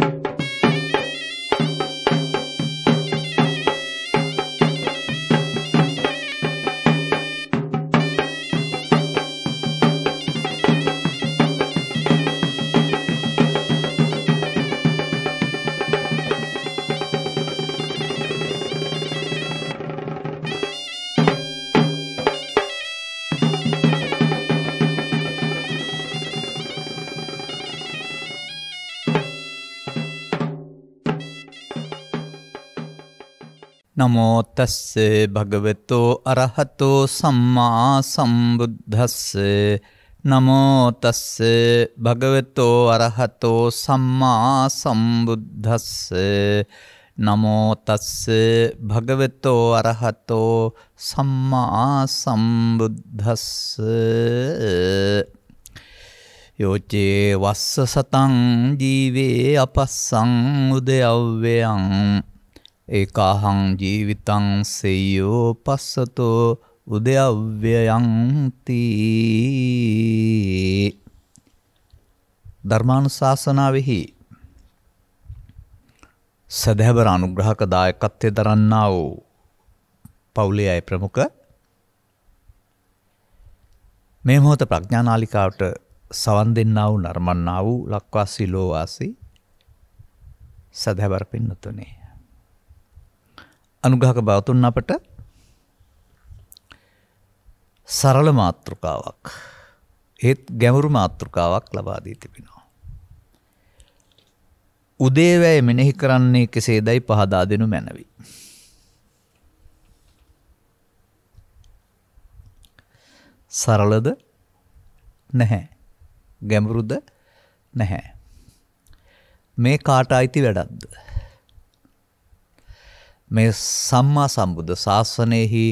you නමෝතස්ස භගවතෝ අරහතෝ සම්මා සම්බුද්ධස්ස නමෝතස්ස භගවතෝ අරහතෝ සම්මා සම්බුද්ධස්ස නමෝතස්ස භගවතෝ අරහතෝ සම්මා සම්බුද්ධස්ස යෝචේ වස්ස සතං ජීවේ අපස්සං උදයව්වයං ඒකාහං ජීවිතං සෙය්‍යෝ පස්සතෝ උදයව්‍යයන්ති ධර්මානුශාසනාවෙහි සදහැබර අනුග්‍රහක දායකත්වය දරන්නා වූ පවුලේ අය ප්‍රමුඛ මේ මොහොත ප්‍රඥානාලිකාවට සවන් දෙන්නා වූ නර්මන්නා වූ ලක්වාසී ලෝවාසී සදහැබර පින්නතුනේ අනුගහක බවතුන් අපට සරල මාතෘකාවක් ඒත් ගැමුරු මාතෘකාවක් ලබා දී තිබෙනවා. උදේවැය මෙනෙහි කරන්නේ කෙසේදයි පහදා දෙනු මැනවි. සරලද නැහැ. ගැඹුරුද නැහැ. මේ කාට අයිති වැඩක්ද? මේ සම්මා සම්බුද්ධ ශාසනයෙහි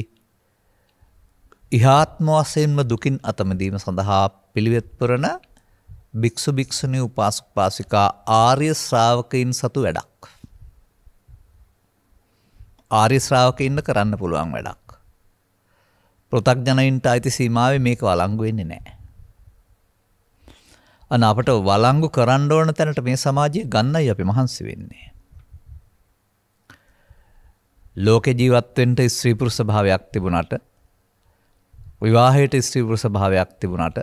ඉහාත්ම වශයෙන්ම දුකින් අතමදීම සඳහා පිළිවෙත් පුරන භික්ෂු භික්ෂුණී උපාසක පාසිකා ආර්ය ශ්‍රාවකයන් සතු වැඩක්. ආර්ය ශ්‍රාවකයන්ට කරන්න පුළුවන් වැඩක්. පෘථග්ජනයින්ට අයිති සීමාවේ මේක වළංගු වෙන්නේ නැහැ. අන අපට වළංගු කරන්න ඕන තැනට මේ සමාජය ගන්නයි අපි මහන්සි වෙන්නේ. ලෝක ජීවත්වෙන්ට ස්ත්‍රීපුරුෂ භාවයක් තිබුණට විවාහයට ස්ත්‍රීපුරුෂ භාවයක් තිබුණට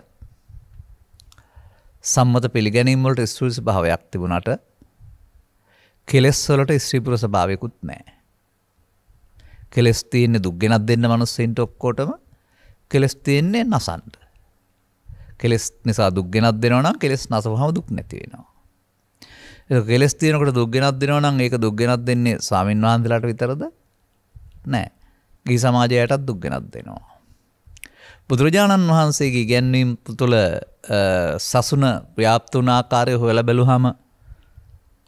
සම්මත පිළිගැනීමට ස්ත්‍රීස භාවයක් තිබුණට කෙලෙස්වලට ස්ත්‍රීපුරුෂ භාවයකුත් නෑ. කෙලෙස් තියන්නේ දුක්ගෙනක් දෙන්න මනුස්සෙන්ට ඔක්කෝටම කෙලෙස් තියෙන්නේ නසන්ට. කෙලෙස් නිසා දුක්ගෙනක් දෙනවනම් කෙලෙස් නසවහම දුක් නැතිවෙනවා. කෙලෙස් තියනකට දුක්ගෙනක් දෙනවනම් ඒක දුක්ගෙනක් දෙන්නේ ස්වාමින්වහන්සලාට විතරද නෑ. ගී සමාජයටත් දුක් ගෙනත් දෙනවා. බුදුරජාණන් වහන්සේගේ ගැන්වීම් තුළ සසුන ව්‍යාප්ත වනාකාරය හොයල බැලුහම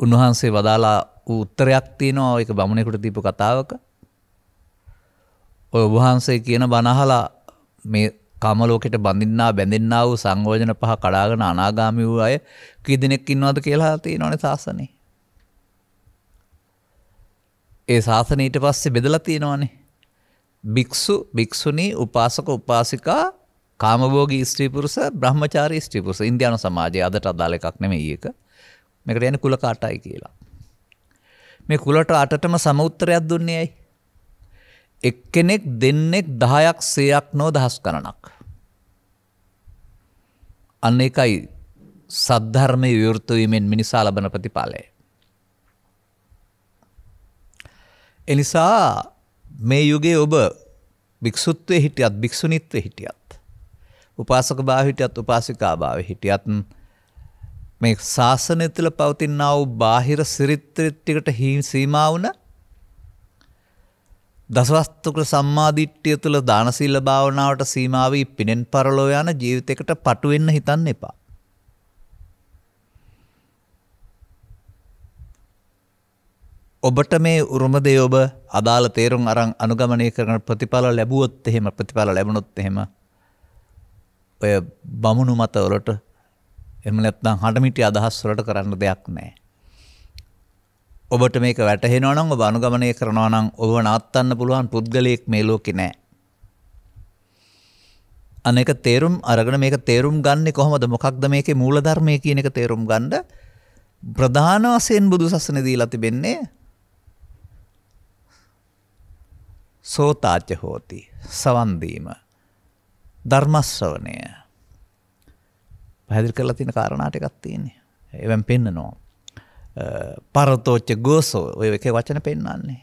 උන්වහන්සේ වදාලා උත්තරයක් තියෙනවා එක බමුණෙකුට දීපු කතාවක ඔය වහන්සේ කියන බනහලා මේ කමලෝකට බඳින්නා බැඳෙන්න්නා වූ සංගෝජන පහ කඩාගෙන අනාගාමි වූ අය කී දෙනෙක් ඉන්නවද කියලා තියෙනවනේ ශාසනේ. ඒ ශාසනීට පස්සේ බෙදලා තියෙනවානේ. භික්ෂු භික්ෂුණී උපාසක උපාසිකා කාමභෝගී ස්ත්‍රී පුරුෂ බ්‍රහ්මචාරී ස්ත්‍රී පුරුෂ ඉන්දියානු සමාජයේ අදට අදාළ එකක් නෙමෙයි ඒක. මේකට යන්නේ කුල කාටයි කියලා. මේ කුලට අටටම සම උත්තරයක් දුන්නේ ඇයි? එක්කෙනෙක් දෙන්නෙක් 10ක් 100ක් නෝ දහස් ගණනක්. අන්න ඒකයි සද්ධර්මයේ විවෘත වීමෙන් මිනිසා ලබන ප්‍රතිඵලය. එනිසා මේ යුගේ ඔබ භික්‍ෂුත්වය හිටියත් භික්‍ෂුනිත්ව හිටියත්. උපාසක භාවිටයත් උපාසිකා භාව හිටියත් මේ ශාසනය තුළ පවතින්නාව බාහිර සිරිත්‍රත්තිකට හීන් සීමාවන දසවස්තුක සම්මාධිට්්‍යය තුළ දානසිල්ල භාවනාවට සීමාවී පිනෙන් පරලෝ යන ජීවිතකට පටුවෙන්න හිතන්න එපා. ඔබට මේ උරුමදේ ඔබ අදාළ තේරුම් අරන් අනුගමනය කරන ප්‍රතිඵල ලැබුවොත් එහෙම ප්‍රතිඵල ලැබුණොත් එහෙම ඔය බමුණු මතවලට එම නැත්නම් හඬමිටි අදහස් වලට කරන්න දෙයක් නැහැ. ඔබට මේක වැටහෙනවා නම් ඔබ අනුගමනය කරනවා නම් ඔබ නවත්තන්න පුළුවන් පුද්ගලයෙක් මේ ලෝකේ නැහැ. අනේක තේරුම් අරගෙන මේක තේරුම් ගන්නේ කොහොමද? මොකක්ද මේකේ මූලධර්මය කියන එක තේරුම් ගන්න ප්‍රධාන වශයෙන් බුදු සසුනේ දීලා තිබෙන්නේ සෝතාජ්‍ය හෝති සවන් දීම ධර්ම ශ්‍රවණය පැහැදිලි කරලා තියෙන කාරණා ටිකක් තියෙන්නේ. ඒවෙන් පෙන්නනවා. පරතෝච්ච ගෝසෝ ඔය එකේ වචන පෙන්වන්නේ.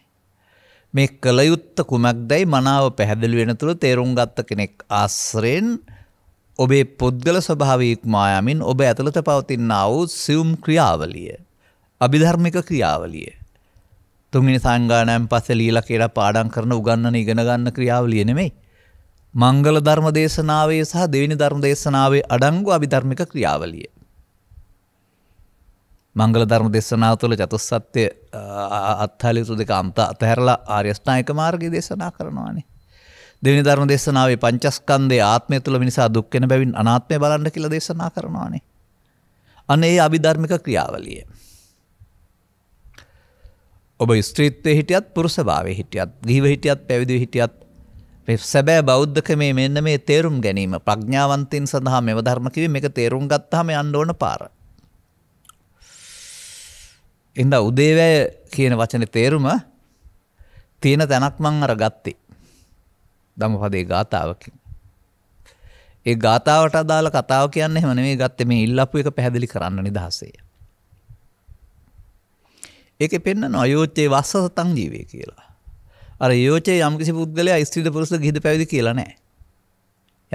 මේ කලයුත්ත කුමක්දයි මනාව පැහැදිලි වෙන තුරු තේරුම් ගත්ත කෙනෙක් ආශ්‍රයෙන් ඔබේ පුද්ගල ස්වභාවය ඉක්මා යමින් ඔබ ඇතුළත පවතිනා වූ සියුම් ක්‍රියාවලිය, අභිධර්මික ක්‍රියාවලිය තුන්වෙනි සංගානයන් පස්සේ ලීලා කියලා පාඩම් කරන උගන්වන ඉගෙන ගන්න ක්‍රියාවලිය නෙමෙයි. මංගල ධර්ම දේශනාවේ සහ දෙවෙනි ධර්ම දේශනාවේ අඩංගු අභිධර්මික ක්‍රියාවලිය. මංගල ධර්ම දේශනාව තුළ චතුස්සත්‍ය අත්හලියුතු දෙක අන්ත අතහැරලා ආර්යෂ්ඨායක මාර්ගය දේශනා කරනවානේ. දෙවිනි ධර්ම දේශනාවේ පංචස්කන්දේ ආත්මය තුළ මිනිසා දුක්කෙන බැවින් අනාත්මය බලන්න කියල දේශනා කරනවානේ. අනේ අභිධර්මික ක්‍රියාවලිය. ඔබ ස්ත්‍රීත්වය හිටියත් පුරුසභාවේ හිටියත් ගීව හිටියත් පැවිදි හිටියත් සැබෑ බෞද්ධක මේ මෙන්න මේ තේරුම් ගැනීම ප්‍රඥාවන්තයන් සඳහා මෙව ධර්මකිව එක තේරුම් ගත්තහම අන්න ඕන පාර. එඳ උදේවැය කියන වචන තේරුම තියෙන තැනක් මං අර ගත්තේ. දම පදේ ගාථාවකින්. ඒ ගාථාවට අදාළ කතාව කියන්න හෙමන මේ ගත්ත මේ ඉල්ලපු එක පැහැදිලි කරන්න නිදහසේ. ඒක පෙන්න්න නොයෝචයේ වස්ස සතං ජීවය කියලා. අර යෝචය යම්කිසි පුද්ගලයා ස්ත්‍රීට පුරුස ගිහිද පැවිදි කියලා නෑ.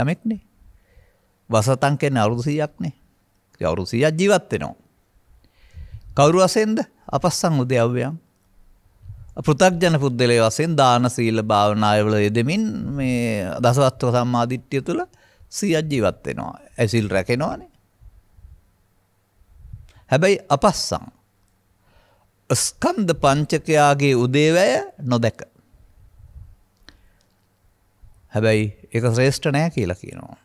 යමෙක්නේ. වසතන් කෙන්න අවරුසියක්නේ අවරුසියක් ජීවත්වෙනවා. කවුරු වසෙන්ද අපස්සං උදයව්‍යයන් පෘතක්ජන පුද්ගලය වසෙන් දාන සීල භාවනායවල යෙදමින් මේ දසවත්ව සම්මාධිට්්‍යය තුළ සියත් ජීවත්වෙනවා ඇසිල් රැකෙනවානේ. හැබැයි අපස්සං ස්කන්ධ පංචකයාගේ උදේවැය නොදැක. හැබැයි එක ශ්‍රේෂ්ඨ නෑ කියලා කියනවා.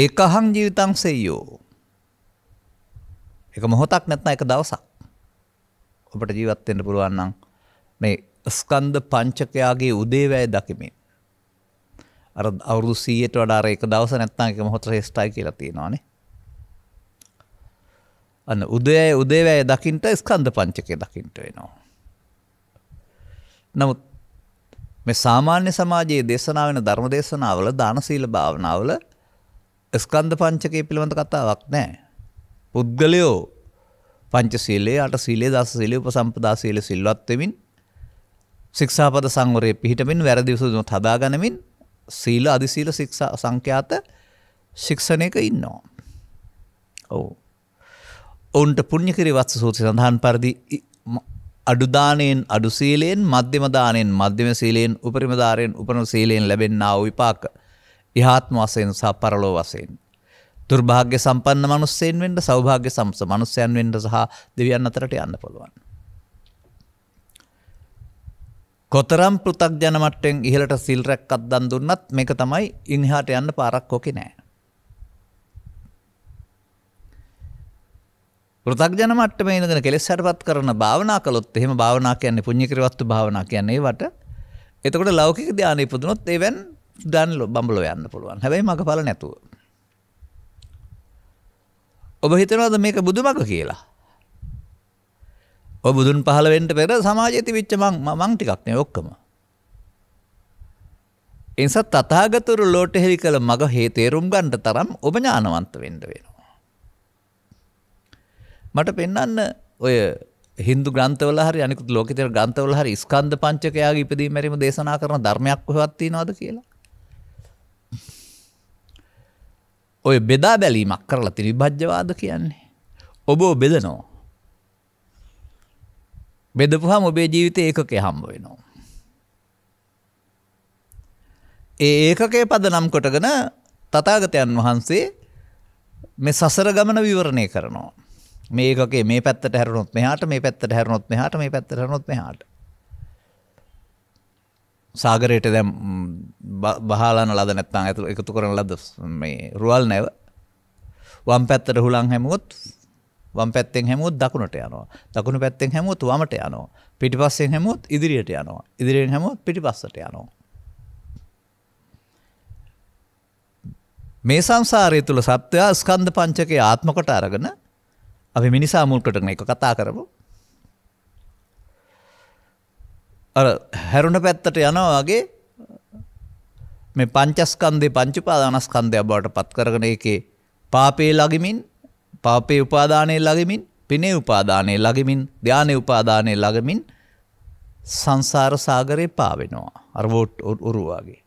ඒක අහං ජීවිතං සෙයෝ. එක මොහොතක් නැත්න එක දවසක්. ඔබට ජීවත්වෙන්ට පුළුවන්නම් මේ ස්කන්ධ පංචකයාගේ උදේවැය දකිමින්. අර අවුරු සීයට වඩාර එක දවස නැත්තන් එක මොහොත ශ්‍රේෂ්ඨයි කියලා තියෙනවානේ අන්න උදයයි උදේවැය දකිින්ට ස්කන්ධ පංචකය දකිින්ට වෙනවා. නමුත් මෙ සාමාන්‍ය සමාජයේ දේශනාව වෙන ධර්ම දේශනාවල දානසීල භාවනාවල ස්කන්ධ පංචකය පිළිබඳ කතාවක් නෑ. පුද්ගලයෝ පංචසීලේ අට සීලේ දස සීලය උප සම්පදා සීල සිල්වත්වෙමින් ශික්ෂාපද සංවරය පිහිටමින් වැරදිවිසුම හදාගනමින් සීල අධිසීල සංඛ්‍යාත ශික්ෂණයක ඉන්නවා. ඔවු. ඔවුන්ට පුුණ්්‍යකිරි වත්ස සූති සඳහන් පරදි අඩුදානයෙන් අඩු සීලයෙන් මධ්‍යමදානයෙන් මධ්‍යම සීලයෙන් උපරිමධාරයෙන් උපනු සීලයෙන් ලැබෙන්න්නාව විපාක ඉහාත්ම වසයෙන් සහ පරලෝ වසයෙන්. දුර්භාග්‍ය සම්පන්න මනුස්සයෙන් වෙන්ට සෞභාග්‍ය සම්ස මනුස්්‍යයන් වෙන්ට සහ දෙවියන් අතරට යන්න පුළුවන්. කොතරම් පෘතක් ජනමටෙන් ඉහලට සිල්රැක් අත්දන් දුන්නත් මේක තමයි ඉංහාට යන්න පාරක් ෝකි නෑ. පෘථග්ජන මට්ටම ඉඳගෙන කෙලෙස් හැටපත් කරන භාවනා කළොත් එහෙම භාවනා කියන්නේ පුණ්‍යකිරවත්තු භාවනා කියන්නේ ඒවට එතකොට ලෞකික ධානය ඉපදුනොත් ඒවෙන් ධාන බඹලෝ යන්න පුළුවන්. හැබැයි මගඵල නැතුව. ඔබ හිතනවාද මේක බුදුමග කියලා? ඔය බුදුන් පහළ වෙන්න පෙර සමාජයේ තිබිච්ච මං මං ටිකක් නේ ඔක්කොම. එනිසා තථාගතවරු ලෝට හෙලි කළ මග හේ තේරුම් ගන්න තරම් ඔබ ඥානවන්ත වෙන්න වෙනවා. මට පෙන්නන්න ඔය හිදු ග්‍රන්ථවල හරි අනිකුත් ලෝකතර ග්‍රන්ථවල හරි ස්කන්ධ පංචකයාගේ ඉපදී මැරීම දේශනා කරන ධර්මයක් කොහවත්තිනවාද කියලා. ඔය බෙදා බැලීමක් කරලා තිරි භජ්්‍යවාද කියන්නේ. ඔබෝ බෙදනෝ. බෙදපුහම ඔබේ ජීවිත ඒකක හම්බ වෙනවා. ඒ ඒකකේ පද නම් කොටගෙන තතාගතයන් වහන්සේ මෙ සසර ගමන විවරණය කරනවා. මේකගේ මේ පැත්තට හැරුණොත් මෙහාට මේ පැත්තට හැරුණොත් මෙහාට මේ පැත්තට හැරුණොත් මෙහාට සාගරයට දැන් බහලාන ලද නැත්නම් ඇතුළ එකතු කරන ලද මේ රුවල් නැව වම් පැත්තට හුලං හැමුවොත් වම් පැත්තෙන් හැමුවොත් දකුණට යනවා දකුණු පැත්තෙන් හැමුවොත් වමට යනවා පිටිපස්සෙන් හැමුවොත් ඉදිරියට යනවා ඉදිරියෙන් හැමුවොත් පිටිපස්සට යනවා මේ සංසාරය තුළ සත්වයා ස්කන්ධ පංචකයේ ආත්ම කොට අරගෙන අපි මිනිසා මුල්කටන එක කතා කරපු හැරුණ පැත්තට යනවාගේ මේ පංචස්කන්දේ පංචුපාදානස්කන්දයක් බවට පත්කරගන එකේ පාපේ ලගමින් පාපේ උපාදානය ලගමින් පිනේ උපාදානය ලගමින් ධ්‍යානය උපාදානය ලගමින් සංසාර සාගරය පාවෙනවා අර්වෝට් උරුවාගේ.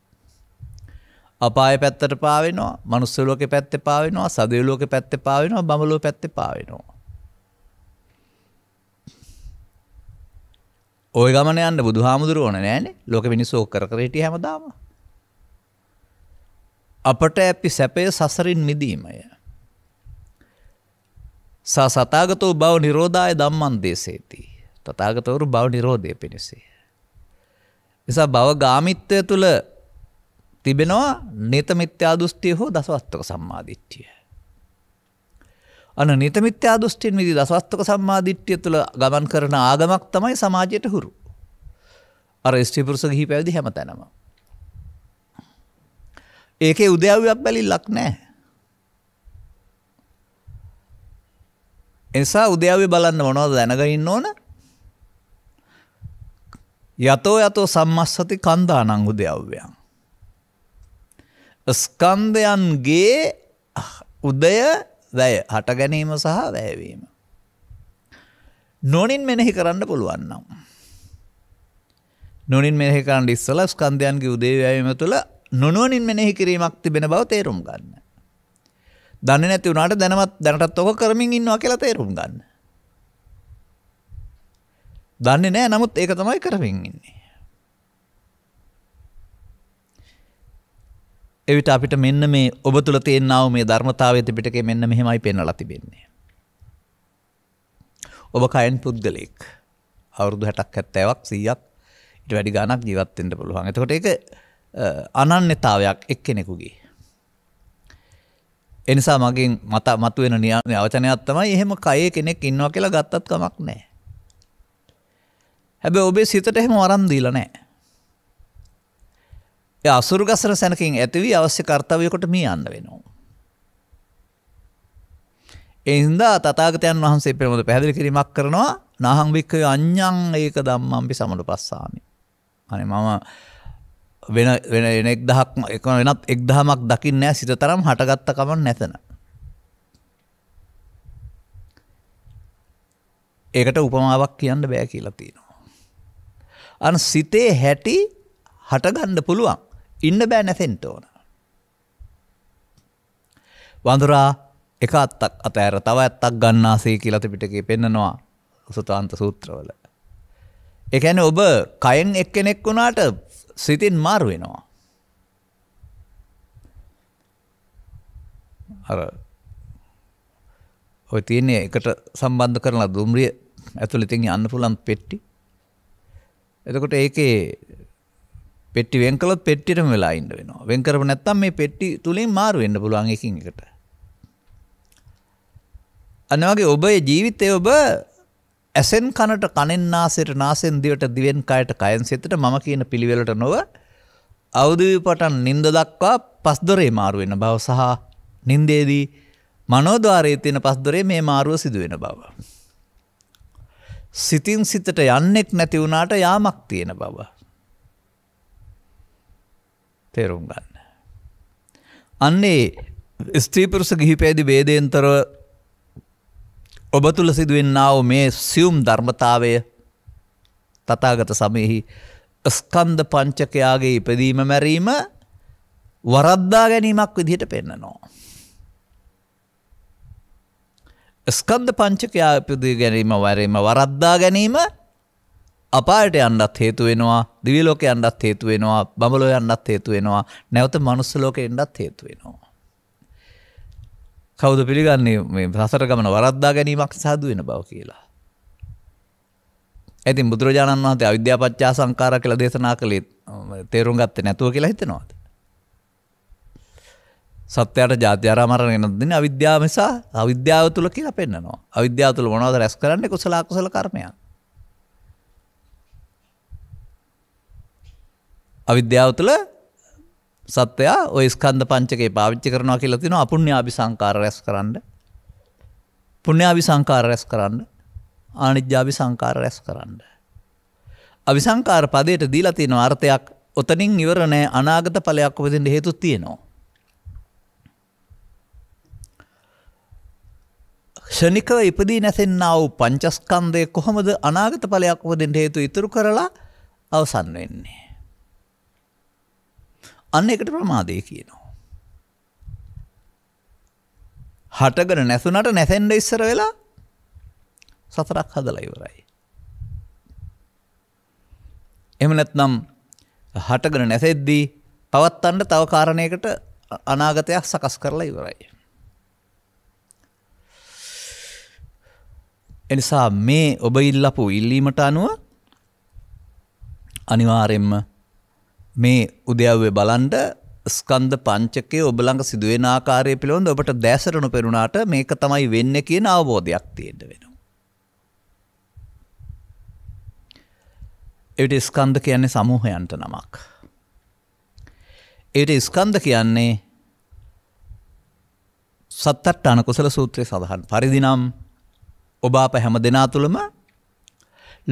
අපාය පැත්තට පාවෙනවා මනුස්සලෝක පැත්ත පාවෙනවා සදවලෝක පැත්ත පාවෙනවා බමලෝ පැත්ත පාවෙනවා. ඔය ගමන යන්න බුදු හාමුදුරුව ඕන නෑනේ ලෝක මිනිස් ෝක කරට හැමදාම. අපට ඇපි සැපය සසරින් මිදීමය. සසතාගතෝ බව නිරෝධය දම්මන්දේසේති. තතාගතවරු බව නිරෝධය පිණිසේ. නිසා බව ගාමිත්වය තුළ තිබෙනවා නේත මිත්‍යා දෘෂ්ටිය හෝ දසවත්තක සම්මාධිච්චිය. අන නිතමිත්‍යා දෘෂ්ටින් විදි දසවස්තක සම්මාධිට්්‍යය තුළ ගමන් කරන ආගමක් තමයි සමාජයට හුරු. අර ස්ටිපුරුස ගහි පැවිදි හැම තැනම. ඒකේ උදයවයක් බැලි ලක් නෑ. එනිසා උදයාව බලන්න මොනවද දැනගඉන්න ඕන යතෝ යතෝ සම්මස්සති කන්දා නංගු දෙයව්‍යයන්. ස්කන්දයන්ගේ උදය වැය හට ගැනීම සහ වැයවීම. නොනින් මෙනෙහි කරන්න පුළුවන්නම්. නොනින් මෙහි කරන්න ඉස්සල ස්කන්ධයන්ගේ උදේවැයීම තුළ නොනුවනින් මෙනෙහි කිරීමක් තිබෙන බව තේරුම් ගන්න. දන්න නැති වුණට දැනමත් දැනටත් ඔක කරමින් ඉන්නවා කියලා තේරුම් ගන්න. දන්නේ නෑ නමුත් ඒක තමයි කරමින් ඉන්නේ. එවිට අපිට මෙන්න මේ ඔබ තුළ තියෙනාව මේ ධර්මතාවය ත්‍රිපිටකේ මෙන්න මෙහෙමයි පෙන්වලා තිබෙන්නේ. ඔබ කයන් පුද්ගලෙක්. අවුරුදු 60ක් 70ක් 100ක් ඊට වැඩි ගණක් ජීවත් වෙන්න පුළුවන්. එතකොට ඒක අනන්‍යතාවයක් එක්කෙනෙකුගේ. එනිසා මගෙන් මත මතුවෙන අවචනයක් තමයි එහෙම කයේ කෙනෙක් ඉන්නවා කියලා ගත්තත් කමක් නැහැ. හැබැයි ඔබේ සිතට එහෙම වරන් දීලා නැහැ. ඒ අසුරුගසන සැනකින් ඇතිවී අවශ්‍ය කර්තවයකොට මේ අන්න වෙනවා. එන්දා තතාගතයන් වහන්සේ පිරමුද පැදිලි කිරීමක් කරනවා නහංභික්කය අඥ්ඥං ඒක දම්මම්පි සමට පස්සාමි. අනි මම වෙන වෙන එනෙක් දහක් එක වෙනත් එක්දහමක් දකින්නෑ සිත තරම් හටගත්තකමන් නැතන. ඒකට උපමාවක් කියන්න බෑ කියලා තියෙනවා. අන සිතේ හැටි හටගණ්ඩ පුළුවන්. ඉන්න බෑ නැසෙන්න ඕන. වඳුරා එක අත්තක් අතෑර තව ඇත්තක් ගන්නාසේ කියලා ත්‍රිපිටකයේ පෙන්නනවා සුතාන්ත සූත්‍රවල. ඒ කියන්නේ ඔබ කයෙන් එක්කෙනෙක් වුණාට සිතින් මාරු වෙනවා. අර ඔය තියෙන්නේ එකට සම්බන්ධ කරලා දුම්රිය ඇතුළේ තින් යන්න පුළුවන් පෙට්ටි. එතකොට ඒකේ පෙට්ටි වෙන්කලොත් පෙට්ටිටම වෙලා ඉන්න වෙනවා වෙන්කරප නැත්තම් මේ පෙට්ටි තුළින් මාරු වෙන්න පුළුවන් එකින් එකට අන්න වගේ ඔබේ ජීවිතය ඔබ ඇසෙන් කනට කනෙන් නාසයට නාසෙන් දිවට දිවෙන් කයට කයෙන් සිතට මම කියන පිළිවෙලට නොව අවදිවිපටන් නින්ද දක්වා පස්දොරේ මාරු වෙන බව සහ නින්දේදී මනෝද්වාරයේ තියෙන පස්දොරේ මේ මාරුව සිදුවෙන බව සිතින් සිතට යන්නෙක් නැති වුණාට යාමක් තියෙන බව තේරුම් ගන්න. අන්නේ ස්ත්‍රීපුරුස ගිහිපේදි බේදයන්තර ඔබ තුළ සිදුවෙන්නාව මේ සියුම් ධර්මතාවය තතාගත සමයෙහි ස්කන්ද පංචකයාගේ ඉපදීම මැරීම වරද්දා ගැනීමක් විදිහට පෙන්නනවා. ස්කන්ද පංචකයා ඉපදී ගැනීම වරීම වරද්දා ගැනීම අපායට යන්නත් හේතු වෙනවා දිවිලෝක යන්නත් හේතු වෙනවා බඹලෝ යන්නත් හේතු වෙනවා නැවත මනුස්සලෝක එන්නත් හේතු වෙනවා. කවුද පිළිගන්නේ මේ සසර ගමන වරද්දා ගැනීමක් සාදු වෙන බව කියලා. ඇතින් බුදුරජාණන් වහන්සේ අවිද්‍යාපච්චා සංකාර කියලා දේශනා කළේ තේරුම් ගත්තේ නැතුව කියලා හිතනවාද? සත්‍යයට ජාත්‍යාරා මරණ ගෙන දෙන්නේ අවිද්‍යාව නිසා අවිද්‍යාව තුල කියලා පෙන්නනවා. අවිද්‍යාව තුල මොනවද රැස් කරන්නේ කුසල අකුසල කර්මයන්. අවිද්‍යාව තුළ සත්වයා ඔය ස්කන්ධ පංචකේ පාවිච්චි කරනවා කියලා තින අපුුණ්‍යාභි සංකාර රැස් කරන්න පුුණ්‍යාභි සංකාර රැස් කරන්න ආනිජ්‍යාභි සංකාර රැස් කරන්න. අවිසංකාර පදයට දීලා තියෙන අර්ථයක් ඔතනින් ඉවරණෑ අනාගත පලයක් වෙදිට හේතුත් තියෙනවා. ෂණිකව ඉපදී නැසෙන්න්නාව පංචස්කන්දය කොහොමද අනාගත පලයක් වදින්ට හේතු ඉතුරු කරලා අවසන් වෙන්නේ. අන්න ඒකට ප්‍රමාදය කියනවා. හටගෙන නැසුනට නැසෙන්න ඉස්සර වෙලා සතරක් හදලා ඉවරයි. එහෙම නැත්නම් හටගෙන නැසෙද්දී පවත්තන්න තව කාරණයකට අනාගතයක් සකස් කරලා ඉවරයි. එනිසා මේ ඔබ ඉල්ලපු ඉල්ලීමට අනුව අනිවාර්යෙන්ම මේ උදයව්වේ බලන්ඩ ස්කන්ද පංචකය ඔබලඟ සිදුවෙන ආකාරය පිළිබඳ ඔබට දැසරනු පෙරුණාට මේක තමයි වෙන්න කියන අවබෝධයක් තියෙන්ට වෙන. එට ස්කන්ධ කියන්නේ සමූහයන්ට නමක්. එයට ස්කන්ධ කියන්නේ සත්තට අන කුසල සූත්‍රය සඳහන් පරිදිනම් ඔබ අප හැම දෙනා තුළම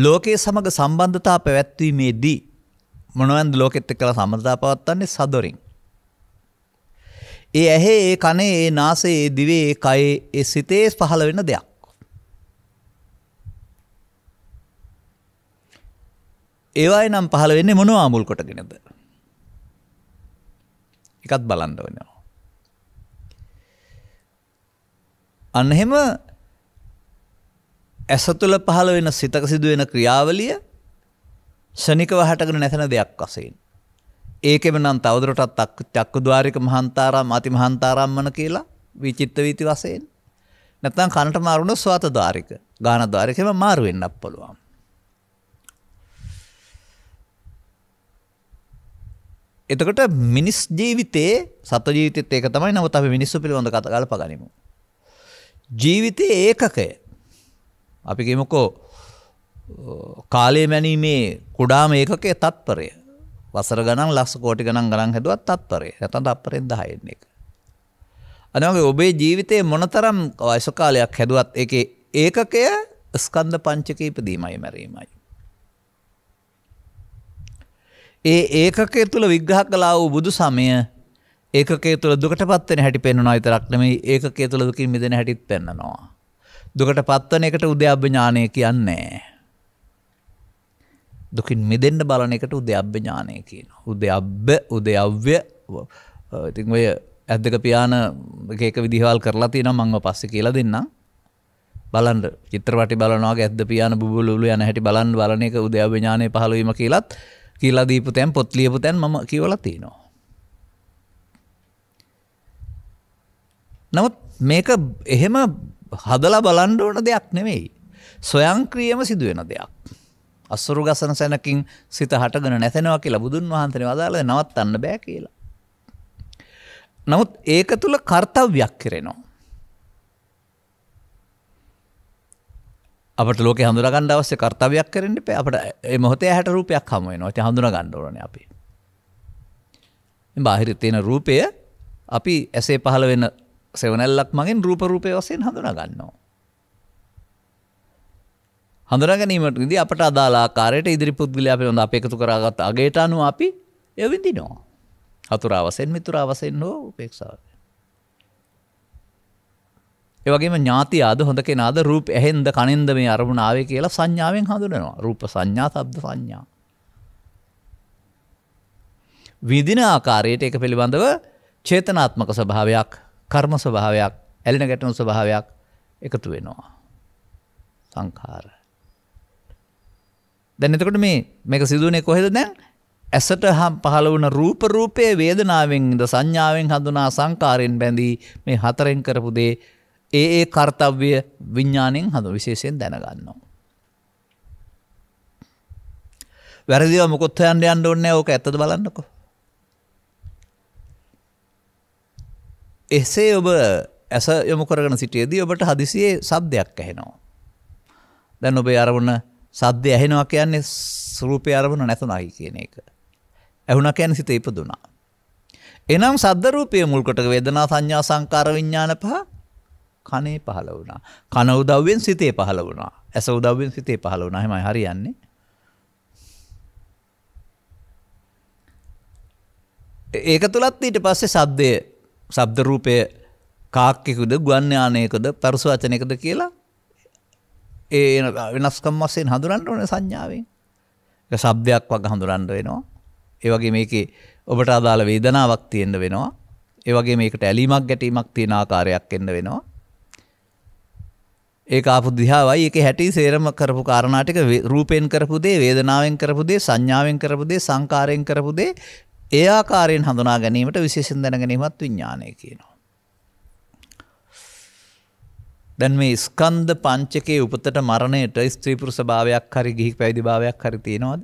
ලෝකයේ සමඟ සම්බන්ධතා පැවැත්වීමේදී මොනවන්ද ලෝකෙත් එක්කලා සම්බන්ධතා පවත්වන්නේ සදොරින්. ඒ ඇහි ඒ කනේ ඒ නාසයේ ඒ දිවේ ඒ කයේ ඒ සිතේ පහළ වෙන දෙයක්. ඒවයි නම් පහළ වෙන්නේ මොනවා අමුල් කොටගෙනද? එකත් බලන්න වෙනවා. අන්න එහෙම ඇස තුළ පහළ වෙන සිතක සිදුවෙන ක්‍රියාවලිය ෂණිකව හටගෙන නැසෙන දෙයක් වශයෙන්. ඒකෙම නම් තවදුරටත් චක්කුද්වාරික මහන්තාරාම අති මහන්තාරාම්මන කියලා විචිත්ත වීති වශයෙන්. නැත්නම් කනට මාරුණ ස්වාත ද්වාරික. ගාන ද්වාරිකෙම මාරු වෙන්නත් පුළුවන්. එතකොට මිනිස් ජීවිතේ සත්ව ජීවිතෙත් ඒක තමයි නමුත් අපි මිනිස්සු පිළිබඳ කතා ගාලා පගනිමු. ජීවිතයේ ඒකකය අපි කියමුකෝ කාලය මැනීමේ කුඩාම ඒකකේ තත්පරය වසර ගනම් ලක්ස කෝටි ගනම් ගනන් හැදුවත් තත්පරය ඇතන් අපරෙන් දහයෙන්නේ එක. අනගේ ඔබේ ජීවිතයේ මොනතරම් වයසකාලයක් හැදුවත් එක ඒකකය ස්කන්ධ පංචක ඉපදීමයි මැරීමයි. ඒ ඒකකය තුළ විග්‍රහ කලා වූ බුදු සමය ඒකේ තුළ දුකට පත්වෙන හැටි පෙන්නවා විතරක්නම ඒකේ තුළ දුකින් මිදෙන හැටිත් පෙන්න්නනවා. දුකට පත්වන එකට උද්‍යභ්‍යානය කියන්නේ. දුකින් මිදෙන්න්න බලන එකට උදයබ්‍ය ඥානය කියන. උදයබ්බ උදයව්‍ය ඉතින් ඔය ඇද්දක පියාන ඒක විදිහවල් කරලා තියෙන මංව පස්සෙ කියලා දෙන්න. බලන්ඩ චිත්‍රපටි බලනවාගේ ඇද පියාන බුලු යන හැටි බලන් බලන එක උදයව්‍යඥානය පහලවීම කියලත් කියලා දීපු තැන් පොත්ලියපු තැන් ම කියවල තියනවා. නමුත් මේක එහෙම හදලා බලන්ඩ ඕන දෙයක් නෙවෙයි. සොයංක්‍රියම සිදුවෙන දෙයක්. අස්සරු ගසන සැනකින් සිත හටගෙන නැතෙනවා කියලා බුදුන් වහන්සේ වදාළේ නවත්තන්න බෑ කියලා. නමුත් ඒක තුල කාර්යයක් කරනවා. අපට ලෝකේ හඳුනා ගන්න අවශ්‍ය කාර්යයක් කරන්න එපා. අපට මේ මොහොතේ හැට රූපයක් හමු වෙනවා. ඉතින් හඳුනා ගන්න ඕනේ අපි. මේ බාහිර තියෙන රූපය අපි ඇසේ පහළ වෙන සෙවණැල්ලක් මගෙන් රූප රූපය වශයෙන් හඳුනා ගන්නවා. හඳුනාගැනීමට විදි අපට අදාලාකාරයට ඉදිරි පුද්ගලයා පිළිබඳ අප එකතු කරගත් අගයට අනුව අපි එවිදිනවා. හතුරා වශයෙන් මිතුරා වශයෙන් හෝ උපේක්ෂාව. ඒ වගේම ඥාතියාද හොඳ කෙනාද රූප ඇහෙන්ද කනින්ද මේ අරමුණ ආවේ කියලා සංඥාවෙන් හඳුනනවා. රූප සංඥා, ශබ්ද සංඥා. විදින ආකාරයට ඒක පිළිබඳව චේතනාත්මක ස්වභාවයක්, කර්ම ස්වභාවයක්, ඇලෙන ගැටෙන ස්වභාවයක් එකතු වෙනවා. සංඛාරා දැන් එතකොට මේ මේක සිදුවනේ කොහෙද දැන් ඇසට හම් පහළ වුණ රූප රූපයේ වේදනාවෙන්ද සංඥාවෙන් හඳුනා සංකාරයෙන් බැඳී මේ හතරෙන් කරපු දේ ඒ ඒ කාර්තව්‍ය විඥාණයෙන් හඳු විශේෂයෙන් දැනගන්නවා. වැරදිව මොකොත් හොයන්න යන්න ඕනේ ඕක ඇත්තද බලන්නකෝ. එසේ ඔබ ඇස යොමු කරගෙන සිටියේදී ඔබට හදිසියේ ශබ්දයක් ඇහෙනවා. දැන් ඔබේ අරමුණ සද්දේ ඇහෙනවා කියන්නේ ස්වરૂපය අරමුණ නැතුණයි කියන එක. ඇහුණා කියන්නේ සිත ඉපදුනා. එනම් සද්ද රූපයේ මුල් කොට වේදනා සංඥා සංකාර විඥාන පහ කනේ පහළ වුණා. කන උදව්වෙන් සිතේ පහළ වුණා. ඇස උදව්වෙන් සිතේ පහළ වුණා. එහෙමයි හරියන්නේ. ඒක තුලත් ඊට පස්සේ සද්දය, ශබ්ද රූපය කාක්කෙකුද, ගුවන් යානයකද, පරස වචනයකද කියලා ඒ වෙනස්කම් වශයෙන් හඳුනන්න ඕන සංඥාවෙන්. ඒක શબ્දයක් වගේ හඳුනන්න වෙනවා. ඒ වගේ මේකේ ඔබට අදාළ වේදනාවක් තියෙන්න වෙනවා. ඒ වගේ මේකට ඇලීමක් ගැටීමක් තියෙන ආකාරයක් එන්න වෙනවා. ඒක ආපු දිහාවයි ඒකේ හැටි සේරම කරපු කාරණා ටික රූපයෙන් කරපු දේ වේදනාවෙන් කරපු දේ සංඥාවෙන් කරපු දේ සංකාරයෙන් කරපු දේ ඒ ආකාරයෙන් හඳුනා ගැනීමට විශේෂයෙන් දැන ගැනීමත් විඥානය කියනවා. දැන් මේ ස්කන්ධ පංචකයේ උපතට මරණයට ස්ත්‍රී පුරුෂ භාවයක් හරි ගිහි පැවිදි භාවයක් හරි තියෙනවද?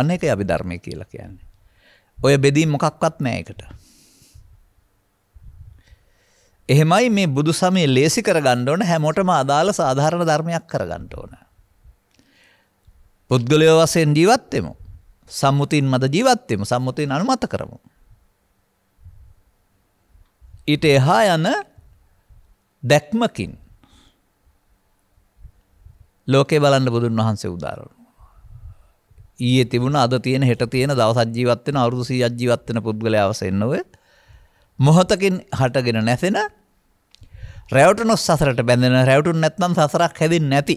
අන්න ඒකයි අපි ධර්මය කියලා කියන්නේ. ඔය බෙදීම් මොකක්වත් නෑ ඒකට. එහෙමයි මේ බුදු සමය ලේසි කරගන්න ඕන හැමෝටම අදාළ සාධාරණ ධර්මයක් කරගන්න ඕන. පුද්ගලයෝ වශයෙන් ජීවත් වෙමු. සම්මුතින් මත ජීවත් වෙමු. සම්මුතින් අනුමත කරමු. ඊට එහා යන දැක්මකින් ලෝකේ බලන්න බුදුන් වහන්සේ උදාරණු. ඊයේ තිබුණ අද තියෙන හෙට තියෙන දවසක් ජීවත් වෙන අවුරුදු 100ක් ජීවත් වෙන පුද්ගලයා වශයෙන් ඔය මොහතකින් හටගෙන නැසෙන රැවටුනොත් සසරට බැඳෙන රැවටුන් නැත්නම් සසරක් හැදෙන්නේ නැති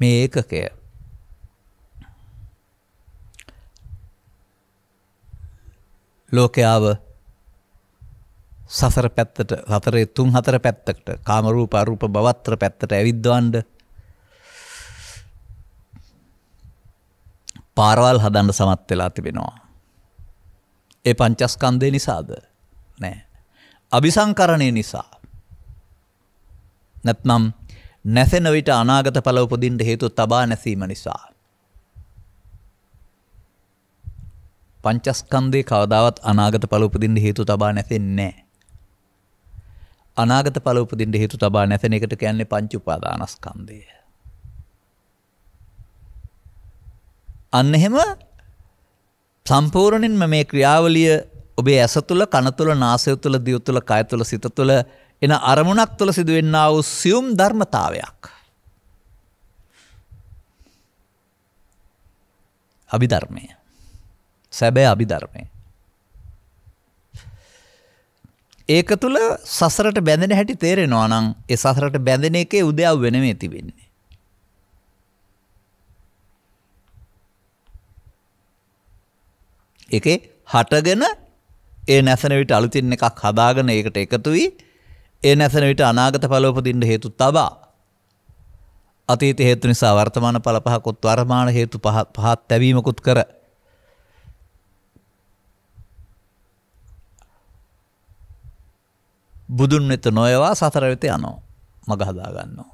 මේ ඒකකය ලෝකයාව සසර පැත්තට සතරේ තුන් හතර පැත්තකට කාමරූප අරූප බවත්‍ර පැත්තට ඇවිද්වන්ඩ පාරවල් හදන්න සමත් වෙලා තිබෙනවා. ඒ පංචස්කන්දය නිසාද නෑ. අභිසංකරණය නිසා. නැත්නම් නැසෙන විට අනාගත පල උපදින්ට හේතු තබා නැසීම නිසා. පංචස්කන්ධේ කවදාවත් අනාගත ඵල උපදින්න හේතු තබා නැතෙන්නේ නැහැ. අනාගත ඵල උපදින්න හේතු තබා නැතෙන එකට කියන්නේ පංච උපාදානස්කන්ධය. අන්න එහෙම සම්පූර්ණයෙන්ම මේ ක්‍රියාවලිය ඔබේ ඇස තුළ කන තුළ නාසය තුළ දිය තුළ කය තුළ සිත තුළ එන අරමුණක් තුළ සිදුවෙන්නා වූ සියුම් ධර්මතාවයක්. අභිධර්මය. සැබෑ අභිධර්මය. ඒක තුළ සසරට බැඳෙන හැටි තේරෙනවා නම් ඒ සසරට බැඳෙන එකේ උදයව් වෙනමේ තිබෙන්නේ. එකේ හටගෙන ඒ නැසන විට අලුතින් එකක් හදාගෙන ඒකට එකතු වී ඒ නැසන විට අනාගත පලෝපදින්න හේතු තබා. අතීත හේතු නිසා වර්තමාන පල පහකුත් වර්මාන හේතු පහත් තැවීමකුත් කර බුදුන් වෙත නොයවා සතර වෙත යනවා. මග හදා ගන්නවා.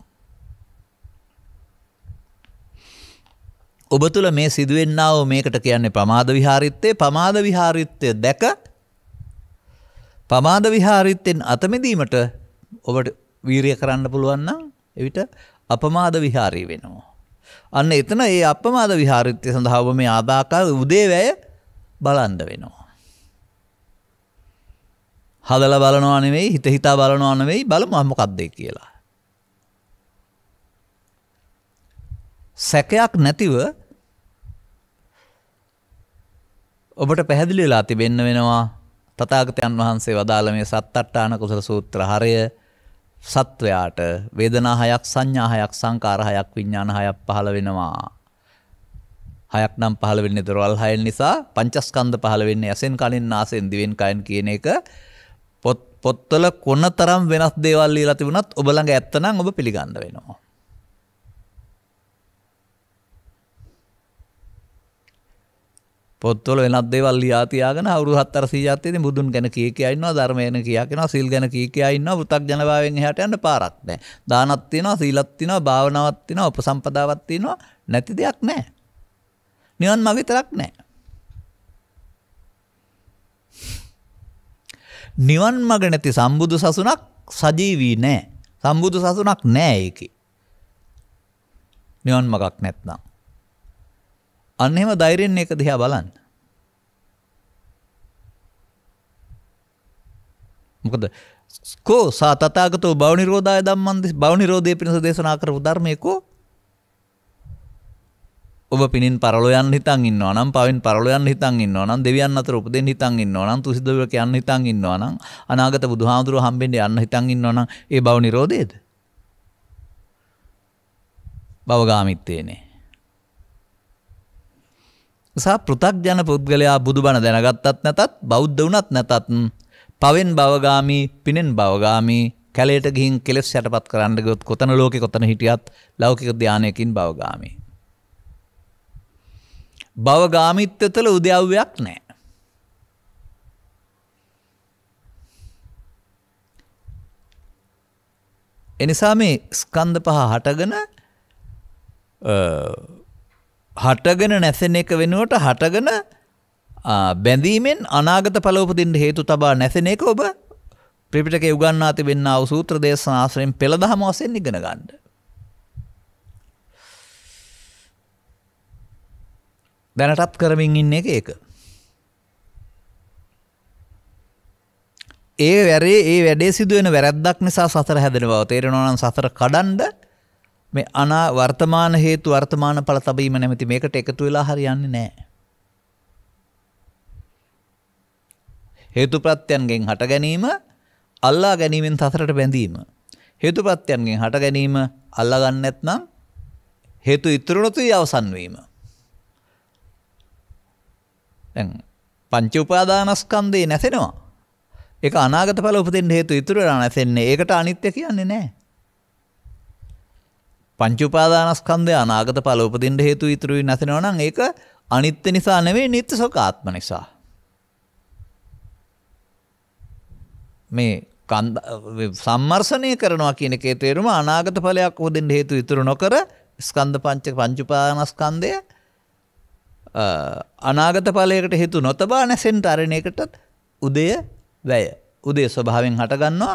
ඔබ තුළ මේ සිදුවෙන්නාව මේකට කියන්නේ ප්‍රමාද විහාරිත්තය පමාද විහාරිත්වය දැක පමාද විහාරිත්තයෙන් අතමෙදීමට ඔබට වීරිය කරන්න පුළුවන්නම් එවිට අපමාද විහාරී වෙනවා. අන්න එතන ඒ අපමාද විහාරිත්‍යය සඳහාව මේ ආදාකාල උදේවැය බලන්ඩ වෙනවා. හදල බලනවා නෙවෙයි හිත හිතා බලනවා නෙවෙයි බලමු මොකක්දේ කියලා. සැකයක් නැතිව ඔබට පැහැදිලි වෙලා තිබෙන්න වෙනවා තථාගතයන් වහන්සේ වදාළ මේ සත්තට්ඨාන කුසල සූත්‍ර හරය සත්වයාට වේදනා හයක් සංඥා හයක් සංකාර හයක් විඥාන හයක් පහළ වෙනවා. හයක් නම් පහළ වෙන්නේ දොරවල් හයෙන් නිසා පංචස්කන්ධ පහළ වෙන්නේ ඇසෙන් කනින් නාසෙන් දිවෙන් කයෙන් කියන එක පොත්තල කොන්න තරම් වෙනස් දේවල්ලී ලතිබුණත් ඔබළඟ ඇත්තනම් ඔබ පිළිගන්න වෙනවා. පොත්තොල වෙනත් දේවල්ලි ආතියාගෙන අවුරු හත්තර සීජත්තයේදී බුදුන් ගැන කී කියා ඉන්නවා ධර්මයන කියා කියනවා සිල් ගැන කී කියා ඉන්නවා පෘථග්ජනභාවයෙන් එහාට යන්න පාරක් නැහැ. දානක් තියෙනවා සීලක් තියෙනවා භාවනාවක් තියෙනවා උපසම්පදාවක් තියෙනවා නැති දෙයක් නැහැ. නිවන් මඟ විතරක් නැහැ. නිවන් මග නැති සම්බුදු සසුනක් සජීවී නෑ සම්බුදු සසුනක් නෑ ඒකි. නිවන් මගක් නැත්නම්. අන්න එහෙම දෛරෙන් එක දිහා බලන්න. මොකද කෝ සාතතාගතෝ බවනිරෝධය දම්මන්ද බවනිරෝධය පිණිස දේශනා කරපු ධර්මයකෝ ඔබ පිනින් පරලොයන් හිතන් ඉන්නවා නම් පවෙන් පරලොයන් හිතන් ඉන්නවා නම් දෙවියන් අතර උපදින්න හිතන් ඉන්නවා නම් තුසිදවක යන්න හිතන් ඉන්නවා නම් අනාගත බුදුහාමුදුරුව හම්බෙන්න යන්න හිතන් ඉන්නවා නම් ඒ බව නිරෝධයේද බවගාමිත්තේනේ සහ පෘථග්ජන පුද්ගලයා බුදුබණ දැනගත්තත් නැතත් බෞද්ධ වුණත් නැතත් පවෙන් බවගාමී පිනෙන් බවගාමී කැලේට ගිහින් කෙලෙස් යටපත් කරන්න ගොත් කොතන ලෝකෙ කොතන හිටියත් ලෞකික ධානයකින් බවගාමී භවගාමිත්ව තුළ උද්‍යව්‍යයක් නෑ. එනිසා මේ ස්කන්ධ පහ හටගෙන හටගෙන නැසෙන එක වෙනුවට හටගෙන බැඳීමෙන් අනාගත පලෝපදින්ට හේතු තබා නැසෙන එක ඔබ ප්‍රිපිටක උගන්නා තිබෙන්න්නාව සූත්‍ර දේශනාශ්‍රයෙන් පෙළදහම වසෙන් ඉගෙන ගන්නඩ. දැනටත් කරමින් ඉන්න එක ඒක. ඒ වැරේ ඒ වැඩේ සිදුවෙන වැරැද්දක් නිසා සතර හැදෙන බව තේරෙනවා නම් සතර කඩන්ඩ මේ අනා වර්තමාන හේතු වර්තමාන ඵල තබීම නැමැති මේකට එකතු වෙලා හරියන්නේ නැහැ. හේතුප්‍රත්‍යයන්ගෙන් හට ගැනීම අල්ලා ගැනීමෙන් සතරට බැඳීම. හේතුප්‍රත්‍යයන්ගෙන් හට ගැනීම අල්ලා ගන්න නැත්නම් හේතු ඉතුරු නොතුයි අවසන් වීම. දැන් පංච උපාදානස්කන්ධේ නැසෙනවා. ඒක අනාගත ඵල උපදින්න හේතු ඉතුරු වෙලා නැසෙන්නේ. ඒකට අනිත්‍ය කියන්නේ නැහැ. පංච උපාදානස්කන්ධය අනාගත ඵල උපදින්න හේතු ඉතුරු වෙන්නේ නැසෙනවා නම් ඒක අනිත්‍ය නිසා නෙවෙයි නිත්‍ය සෝකාත්ම නිසා. මේ සම්මර්ෂණය කරනවා කියන එකේ තේරුම අනාගත ඵලයක් උපදින්න හේතු ඉතුරු නොකර ස්කන්ධ පංච පංච උපාදානස්කන්ධය අනාගත ඵලයකට හේතු නොතබා නැසෙන් තරණයකටත් උදය වැය. උදේ ස්වභාවෙන් හටගන්නවා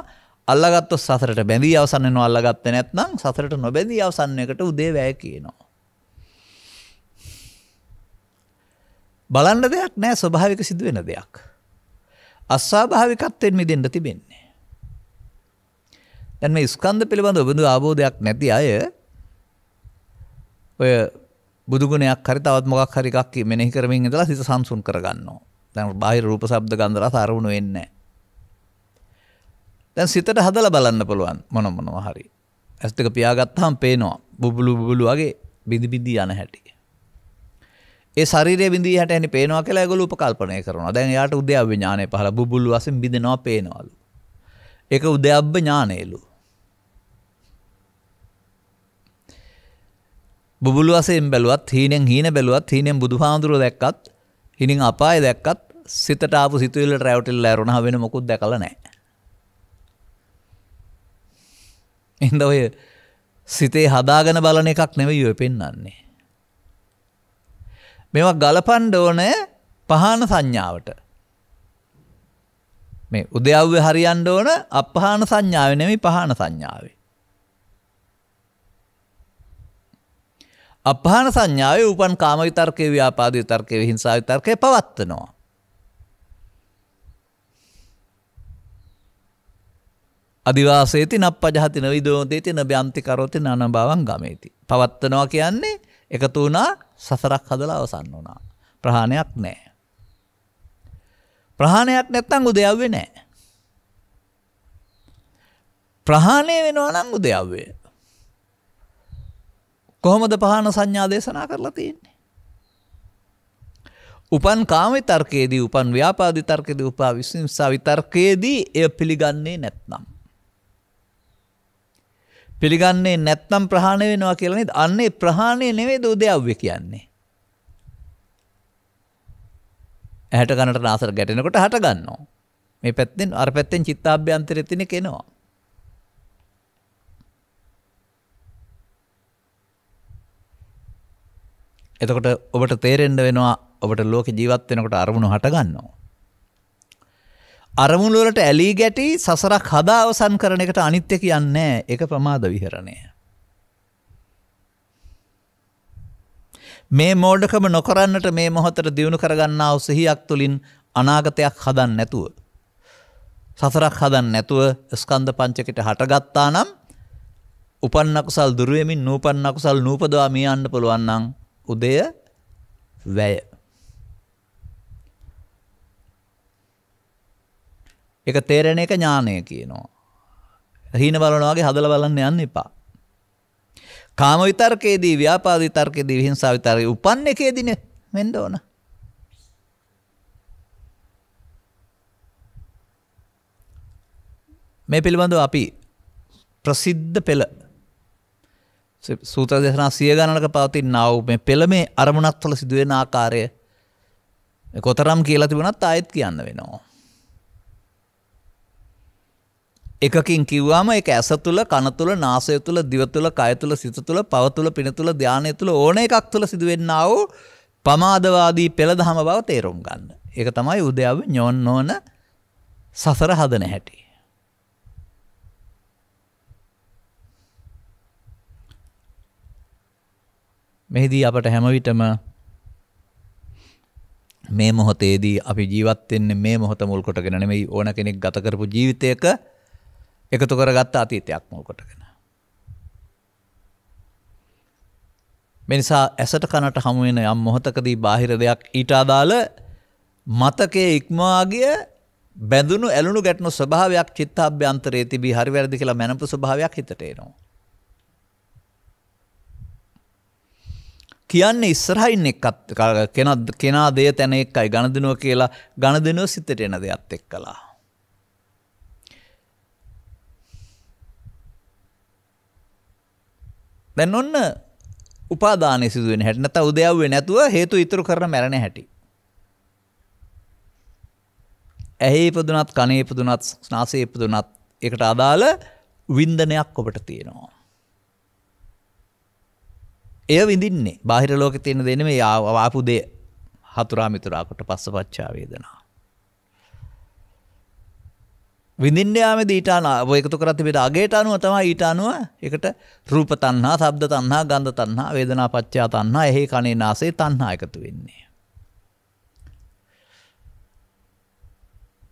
අල්ලගත්තොත් සසරට බැඳී අවසන් වෙනවා අල්ලගත්තේ නැත්නම් සසරට නොබැඳී අවසන් එකට උදේ වැය කියනවා. බලන්න දෙයක් නෑ ස්වභාවික සිදුවෙන දෙයක්. අස්වාභාවිකත්වයෙන් මිදෙන්න තිබෙන්නේ. දැන් මේ ස්කන්ධ පිළිබඳ ඔබඳු ආબોධයක් නැති අය ඔය බුදුගුණයක් හරි තවත් මොකක් හරි එකක් මෙනෙහි කරමින් ඉඳලා සිත සංසුන් කරගන්නවා. දැන් බාහිර රූප ශබ්ද ගන්ධ රස අරමුණු වෙන්නේ නැහැ. දැන් සිතට හදලා බලන්න පුළුවන් මොන මොනවා හරි. ඇස් දෙක පියාගත්තාම පේනවා. බුබුලු බුබුලු වගේ බිදි බිදි යන හැටි. ඒ ශරීරය බිඳී හැට ඇනි පේනවා කියලා ඒගොල්ලෝ උපකල්පනය කරනවා. දැන් එයාට උද්‍යව ඥානය පහළ බුබුලු වශයෙන් බිඳෙනවා පේනවලු. ඒක උද්‍යව ඥානයලු. බුබුලු වසයෙන් බැලුවත් හීනෙන් හීන බැලුවත් හීනෙන් බුදු හාමුදුරුව දැක්කත් හිනින් අපාය දැක්කත් සිතට ආපු සිතුවිල්ල රැවටිල්ල ඇරුණා වෙන මොකුත් දැකලා නැහැ. එහෙනම් ඔය සිතේ හදාගෙන බලන එකක් නෙවෙයි ඔය පෙන්වන්නේ. මේවා ගලපන්න ඕනේ පහන සංඥාවට. මේ උදයව්වේ හරියන්න ඕන අපහාන සංඥාවේ නෙමෙයි පහාන සංඥාවේ. අපහන සංඥාවේ උපන් කාමවිතර්කය ව්‍යාපාද විතර්කය හිංසා විතර්කය පවත්වනවා. අධිවාසේති නප්පජහති නවිදෝදේති නභ්‍යන්තිකරෝති නන බවන් ගමේති. පවත්වනවා කියන්නේ එකතු වුණා සසරක් හදලා අවසන්න වනා. ප්‍රහාණයක් නෑ. ප්‍රහාණයක් නැත්තං උදයව්වේ නෑ. ප්‍රහාණය වෙනවා නං උදයව්වේ කොහොමද පහන සංඥා දේශනා කරලා තියෙන්නේ. උපන් කාමි තර්කයේදී උපන් ව්‍යාපාදි තර්කයේදී උපා විශ්නිසා විතර්කයේදී එය පිළිගන්නේ නැත්නම්. පිළිගන්නේ නැත්නම් ප්‍රහාණය වෙනවා කියලා නේද? අන්නේ ප්‍රහාණය නෙවෙයිද උදයව්වේ කියන්නේ. ඇහැට කනට නාසට ගැටෙනකොට හට ගන්නවා. මේ පැත්තෙන් අර පැත්තෙන් චිත්තාභ්‍යන්තරයේ තියෙන කෙනවා. එතකොට ඔබට තේරෙන්ඩ වෙනවා ඔබට ලෝක ජීවත් වෙනකොට අරමුණු හටගන්නවා. අරමුණුවලට ඇලී ගැටි සසරක් හදා අවසන් කරන එකට අනිත්‍ය කියන්නේ එක ප්‍රමාද විහරණය. මේ මෝඩකම නොකරන්නට මේ මොහොතට දියුණු කරගන්නාව සිහියක් තුළින් අනාගතයක් හදන් නැතුව. සසරක් හදන් නැතුව ස්කන්ධ පංචකට හටගත්තා නම් උපන්නකුසල් දුරුවමින් නූපන්නකුසල් නූපදවා මියන්න පුළුවන්නම් උදය වැය. එක තේරෙන එක ඥානය කියනවා. හීන බලනවාගේ හදල බලන්න යන්න එපා. කාම විතර්කයේදී ව්‍යාපාද විතර්කයේදී හිංසා විතර්කයේ උපන්න එකේදීනේ වෙන්න ඕන. මේ පිළිබඳව අපි ප්‍රසිද්ධ පෙළ සූත්‍ර දේශනා සිය ගණනක පවතින නව මේ පෙළමේ අරමුණක් තුළ සිදුවෙන ආකාරය කොතරම් කියලා තිබුණත් ආයෙත් කියන්න වෙනවා. එකකින් කිව්වාම ඒක ඇස තුළ කන තුළ නාසය තුළ දිව තුළ කය තුළ සිත තුළ පව තුළ පින තුළ ධානය තුළ ඕන එකක් තුළ සිදුවෙන්නා වූ පමාදවාදී පෙළ දහම බව තේරුම් ගන්න. ඒක තමයි උද්‍යාව ඥොන් ඕන සසර හදන හැටි. මෙහිදී අපට හැමවිටම මේ මොහොතේදී අපි ජීවත්වෙන්නේ මේ මොහොත මුල් කොටගෙන නෙමෙයි ඕන කෙනෙක් ගත කරපු ජීවිතයක එකතු කරගත්ත අතීතයක් මුල් කොටගෙන. මෙනිසා ඇසට කනට හමුවෙන යම් මොහොතකදී බාහිර දෙයක් ඊට අදාළ මතකයේ ඉක්මවාගිය බැඳුණු ඇලුණු ගැටනු ස්වභාවයක් චිත්තාභ්‍යන්තරයේ තිබී හරි වැරදි කියලා මැනපු ස්වභාවයක් හිතට එනවා. කියන්නේ ඉස්සරහින් එක් කෙනත් කෙනා දෙය තැන එක්කයි ගණදනුව කියලා ගණදනුව සිතට එන දෙයක්ත් එක් කලා. දැන් ඔන්න උපාදානය සිදුවෙන හැට නැත උදයව්වේ නැතුව හේතු ඉතුරු කරන මැරණ හැටි. ඇහේ ඉපදුනත් කනේ ඉපදුනත් ස්නාසය ඉපදුනත් එකට අදාළ වින්දනයක් ඔබට තියෙනවා. එය විඳින්නේ බාහිර ලෝකෙ තියෙන දෙන මේ ආපු දේ හතුරා මිතුරා කොට පස්සපච්චා වේදනා. විඳින්න යාමේ ඊටාන ඔය එකතු කරලා තිබෙන අගේට අනුව තමයි ඊට අනුව ඒකට රූප තණ්හා, ශබ්ද තණ්හා, ගන්ධ තණ්හා, වේදනා පච්චා තණ්හා, එහි කනේ නාසයේ තණ්හා එකතු වෙන්නේ.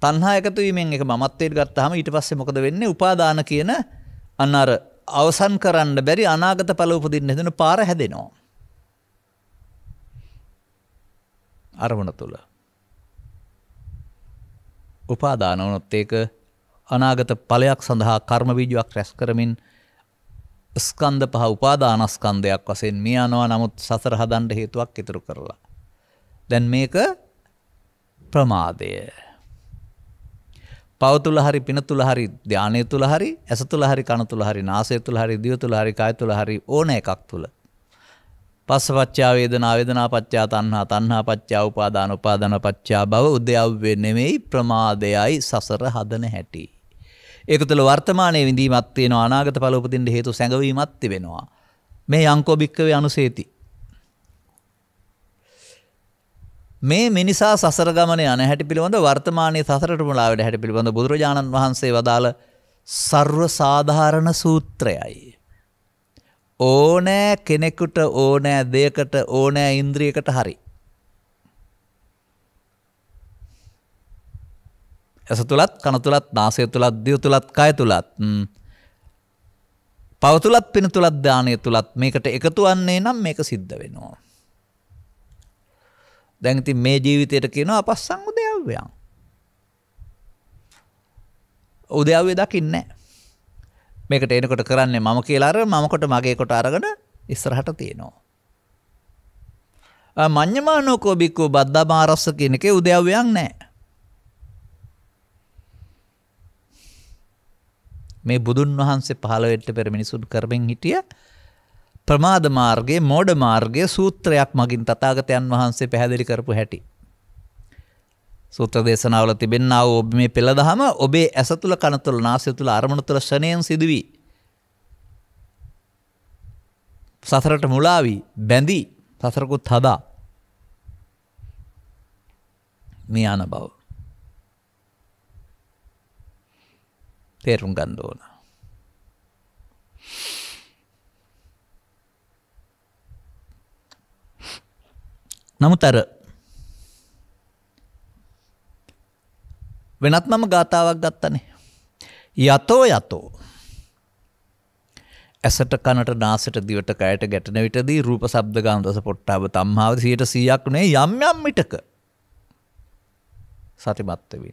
තණ්හා එකතු වීමෙන් එක මමත්වයට ගත්තාම ඊට පස්සේ මොකද වෙන්නේ? උපාදාන කියන අන්න අර අවසන් කරන්න බැරි අනාගත පල උපදින්න හදන පාර හැදෙනවා. අරමුණ තුළ. උපාදානවනොත් ඒක අනාගත පලයක් සඳහා කර්මවිජුවක් රැස් කරමින් ස්කන්ධ පහ උපාදානස්කන්ධයක් වසයෙන් මේ අනවා නමුත් සසර හදන්ඩ හේතුවක් ඉතුරු කරලා. දැන් මේක ප්‍රමාදය. පව තුල හරි පින තුල හරි ධානය තුල හරි ඇස තුල හරි කන තුල හරි නාසය තුල හරි දිව තුල හරි කය තුල හරි ඕන එකක් තුල පස්සපච්චා වේදනා වේදනා පච්චා තණ්හා තණ්හා පච්චා උපාදාන උපාදාන පච්චා භව උද්‍යව්වේ නෙමෙයි ප්‍රමාදයයි සසර හදන හැටි ඒක තුළ වර්තමානයේ විඳීමක් තියෙනවා අනාගත ඵල උපදින්න හේතු සැඟවීමක් තිබෙනවා මේ යංකෝ භික්කවේ අනුසේති මේ මිනිසා සසර ගමන යන හැටි පිළිබඳ වර්තමානයේ සසරට මුලාවට හැටි පිළිබඳ බුදුරජාණන් වහන්සේ වදාළ සර්ව සාධාරණ සූත්‍රයයි. ඕනෑ කෙනෙකුට ඕනෑ දෙයකට ඕනෑ ඉන්ද්‍රියකට හරි. ඇස තුළත් කන තුළත් නාසය තුළත් දිය තුළත් කය තුළත් පවතුලත් පින තුළත් දානය තුළත් මේකට එකතු වන්නේ නම් මේක සිද්ධ වෙනවා. දැන් ඉතින් මේ ජීවිතයට කියනවා අපස්සන් උදයව්වයන්. උදයව්වේ දකින්නේ මේකට එනකොට කරන්නේ මම කියලා අර මම කොට මගේ කොට අරගෙන ඉස්සරහට තියෙනවා. මඤ්ඤමානෝකෝ බික්කෝ බද්දාමාරස්ස කියන එකේ උදයව්වයන් නැහැ. මේ බුදුන් වහන්සේ පහළ වෙන්න පෙර මිනිසුන් කරමින් හිටිය ප්‍රමාද මාර්ගයේ මෝඩ මාර්ගයේ සූත්‍රයක් මගින් තථාගතයන් වහන්සේ පැහැදිලි කරපු හැටි. සූත්‍ර දේශනාවල තිබෙනා වූ මේ පෙළදහම ඔබේ ඇස තුල කන තුල නාසය තුල අරමුණු තුල ශනේන් සිදුවී සතරට මුලා වී බැඳී සසරකුත් හදා මේ යන බව තේරුම් ගන්න ඕන. නමුත් අර වෙනත් මම ගාතාවක් ගත්තනේ. යතෝ යතෝ. ඇසට කනට නාසට දිවට කයට ගැටන විටදී රූප ශබ්ද ගාන රස පොට්ටාව තම්මාව 100%ක් නේ යම් යම් මිටක. සතිමත් වෙමි.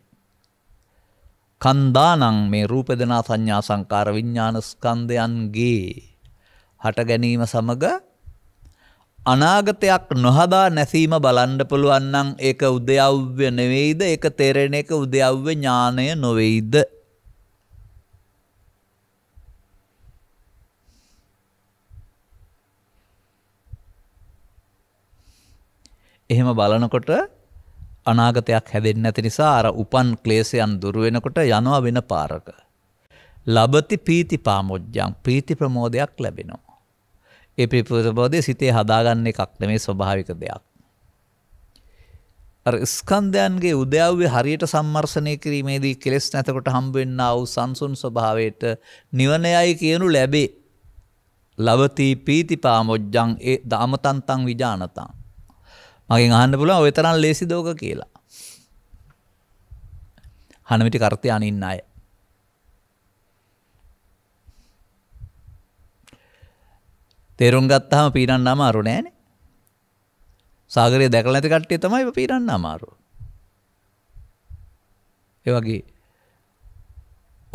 කන්දානං මේ රූප දනා සංඥා සංකාර විඥාන ස්කන්ධයන්ගේ හට ගැනීම සමග අනාගතයක් නොහදා නැසීම බලන්ඩ පුළුවන්නම් ඒක උදයව්‍ය නෙවෙයිද ඒක තෙරෙන එක උදයව්‍ය ඥානය නොවෙයිද. එහෙම බලනකොට අනාගතයක් හැදෙන් නැති නිසා අර උපන් ක්ලේසයන් දුරුවෙනකොට යනවා වෙන පාරක. ලබති පීති පාමුද්ජන් ප්‍රීති ප්‍රමෝදයක් ලැබෙනවා. ඒ පිපසබෝධය සිතේ හදාගන්න එකක්න මේ ස්වභාවික දෙයක්. ස්කන්ධයන්ගේ උදයව්‍ය හරියට සම්මර්සනය කිරීමේදී කෙලෙස් නැතකොට හම්බවෙන්න වූ සංසුන් ස්වභාවයට නිවනයයි කියනු ලැබේ. ලවතී පීති පාමොජ්ජං ඒ දාමතන්තං විජානතං. මගේ අහන්න පුළ ඔය තරන් ලේසි දෝක කියලා. හනමිටි කර්තය අනින්න අය. තේරුම් ගත්තාම පීරන්න අමාරු නෑනේ. සාගරයේ දැකලා නැති කට්ටිය තමයි පීරන්න අමාරු. ඒ වගේ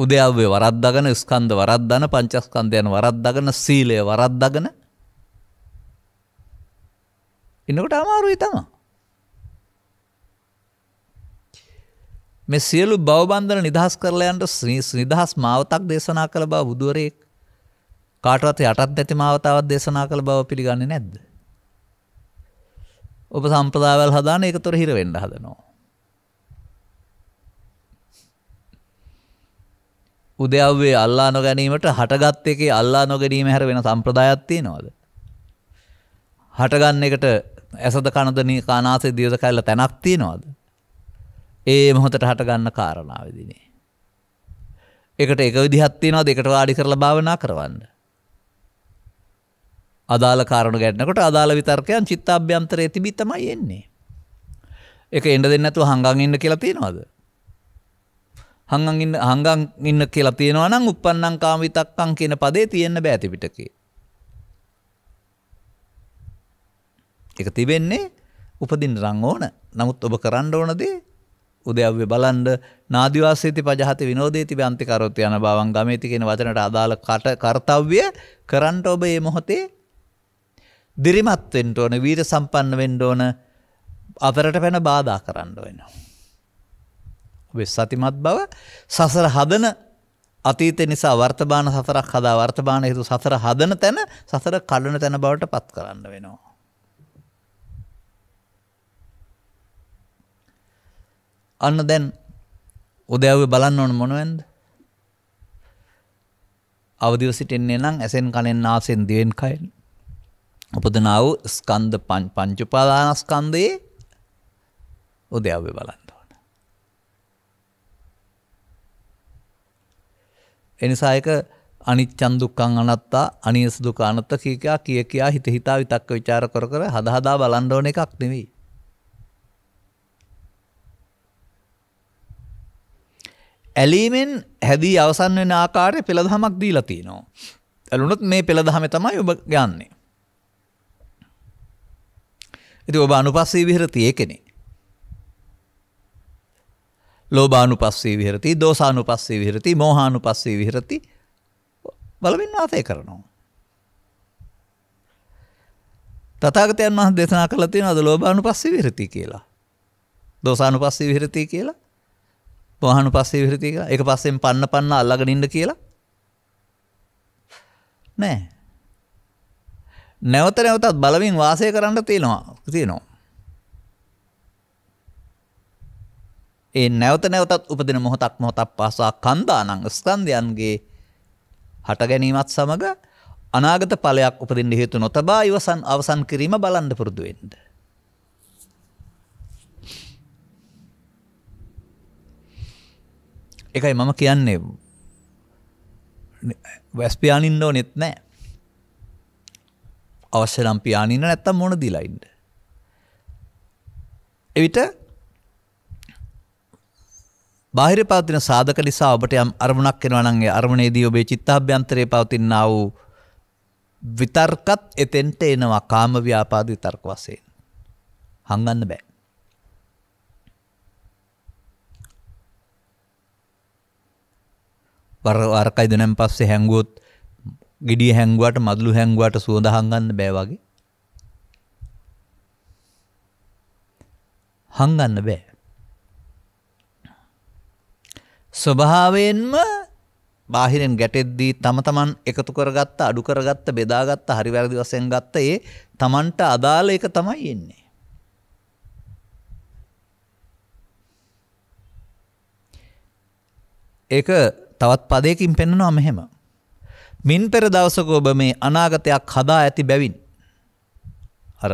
උදයව්වේ වරද්දගෙන ස්කන්ධ වරද්දන පංචස්කන්ධයන් වරද්දගෙන සීලය වරද්දගෙන ඉන්නකොට අමාරුයි තමා. මේ සියලු බවබන්ධන නිදහස් කරලයන්ට නිදහස් මාවතක් දේශනා කළ බව බුදුවරයෙක් කාටවත් යටත් ඇති මාවතාවක් දේශනා කළ බව පිළිගන්නේ නැද්ද? ඔබ සම්ප්‍රදායවල් හදාන ඒකතොර හිර වෙන්න හදනවා. උදයව්වේ අල්ලා නොගැනීමට හටගත් එකේ අල්ලා නොගැනීම හැර වෙන සම්ප්‍රදායක් තියෙනවද? හටගන්න එකට ඇසද කනද කානාසේ දියද කැල්ල තැනක් තියෙනවද? ඒ මොහොතට හටගන්න කාරණාවේදීනේ. ඒකට එක විදිහක් තියෙනවද? ඒකට වාඩි කරලා භාවනා කරවන්න. අදාළ කාරණු ගැටනකොට අදාළ විතර්කයන් චිත්තාභ්‍යන්තරය තිබිත්තමයි එන්නේ. එක එඩ දෙන්නඇතුව හඟන් ඉන්න කියලා තියෙනවාද. හඟන්න හඟන් ඉන්න කියලා තියෙනවා නම් උපන්නං කාමිතක්කං කියන පදේ තියෙන්න බෑතිපිටකේ. එක තිබෙන්නේ උපදින් රං ඕන නමුත් ඔබ කරන්න ඕනදේ උදයව්‍ය බලන්ඩ නාදවාසේති පජහත විනෝදේති අන්තිකරොත් යන බවන් ගමේති කියෙන වචනට අදාළ කට කර්තව්‍ය කරන්ට ඔබ ඒ මොහොතේ දිරිමත් වෙන්න ඕන වීර සම්පන්න වෙන්න ඕන අතරට පැන බාධා කරන්න වෙනවා. ඔබේ සතිමත් බව සසර හදන අතීත නිසා වර්තමාන සතරක් හදා වර්තමාන හේතු සතර හදන තැන සතර කඩන තැන බවට පත් කරන්න වෙනවා. අන්න දැන් උදැව්වේ බලන්න ඕන මොනවෙන්ද? අවදිව සිටින්නේ නම් ඇසෙන් කනෙන් නාසෙන් දිවෙන් කයෙන් උපදනාව ස්කන්ධ පංචුපාදානස්කන්දයේ උදයව්‍ය බලන්න ඕන. එනිසායක අනිච්චන් දුක්කං අනත්තා අනියස් දුක අනත්ත කීකයා කිය කියා හිත හිතා විතක්ක විචාර කර කර හදහදා බලන්ඩෝන එකක් නෙවෙයි. ඇලීමෙන් හැදී අවසන් වෙන ආකාරය පෙළදහමක් දීලතිනවා. ඇලුනොත් මේ පෙළදහම තමයි ඔබ ගන්නේ. ඇති ඔබ අනුපස්සේ විහරති ඒකෙනෙ. ලෝබානු පස්සේ විහරති දෝසානු පස්සේ විහරති මෝහානු පස්සේ විහරති බලමින් වාතය කරනවා. තතාගතයන් වහ දෙසනා කළ තියෙන අද ලෝබානු පස්සේ විරති කියලා. දෝසානු පස්සේ විහරති කියලා පොහනු පස්සේ විහරති කියලා එක පස්සෙන් පන්න පන්න අල්ලගෙන ඉන්න කියලා නෑ නැවත නැවතත් බලමින් වාසය කරන්න තියෙනවා තියෙනවා. ඒ නැවත නැවතත් උපදින මොහොතක් මොහොතක් පාසා කන්දානං ස්කන්ධයන්ගේ හට ගැනීමත් සමග අනාගත ඵලයක් උපදින්න හේතු නොතබා ඉවසන් අවසන් කිරීම බලන්න පුරුදු වෙන්න. එකයි මම කියන්නේ වැස්පියානින්න ඕනෙත් නැහැ. අවශ්‍ය නම් පියානින්න නැත්තම් මොන දිලයින්න. එවිට බාහිර පවතින සාධක නිසා ඔබට යම් අරමුණක් එනවා නම් ඒ අරමුණේදී ඔබේ චිත්තාභ්‍යන්තරයේ පවතිනා වූ විතර්කත් එතෙන්ට එනවා කාම ව්‍යාපාද විතර්ක වශයෙන්. හංගන්න බෑ. වර අරකයිද නැන් පස්සේ හැංගුවොත් ගෙඩිය හැංගුවට මදලු හැංගුවට සුවඳහංගන්න බෑවගේ හංගන්න බෑ. ස්වභාවයෙන්ම බාහිරෙන් ගැටෙද්දී තම තමන් එකතු කරගත්ත අඩු කරගත්ත බෙදාගත්ත හරි වැරදි වසයෙන් ගත්ත ඒ තමන්ට අදාළ එක තමයි එන්නේ. ඒක තවත් පදයකින් පෙන්නනවා මෙහෙම. මින් පෙර දවසක ඔබ මේ අනාගතයක් හදා ඇති බැවින්. හර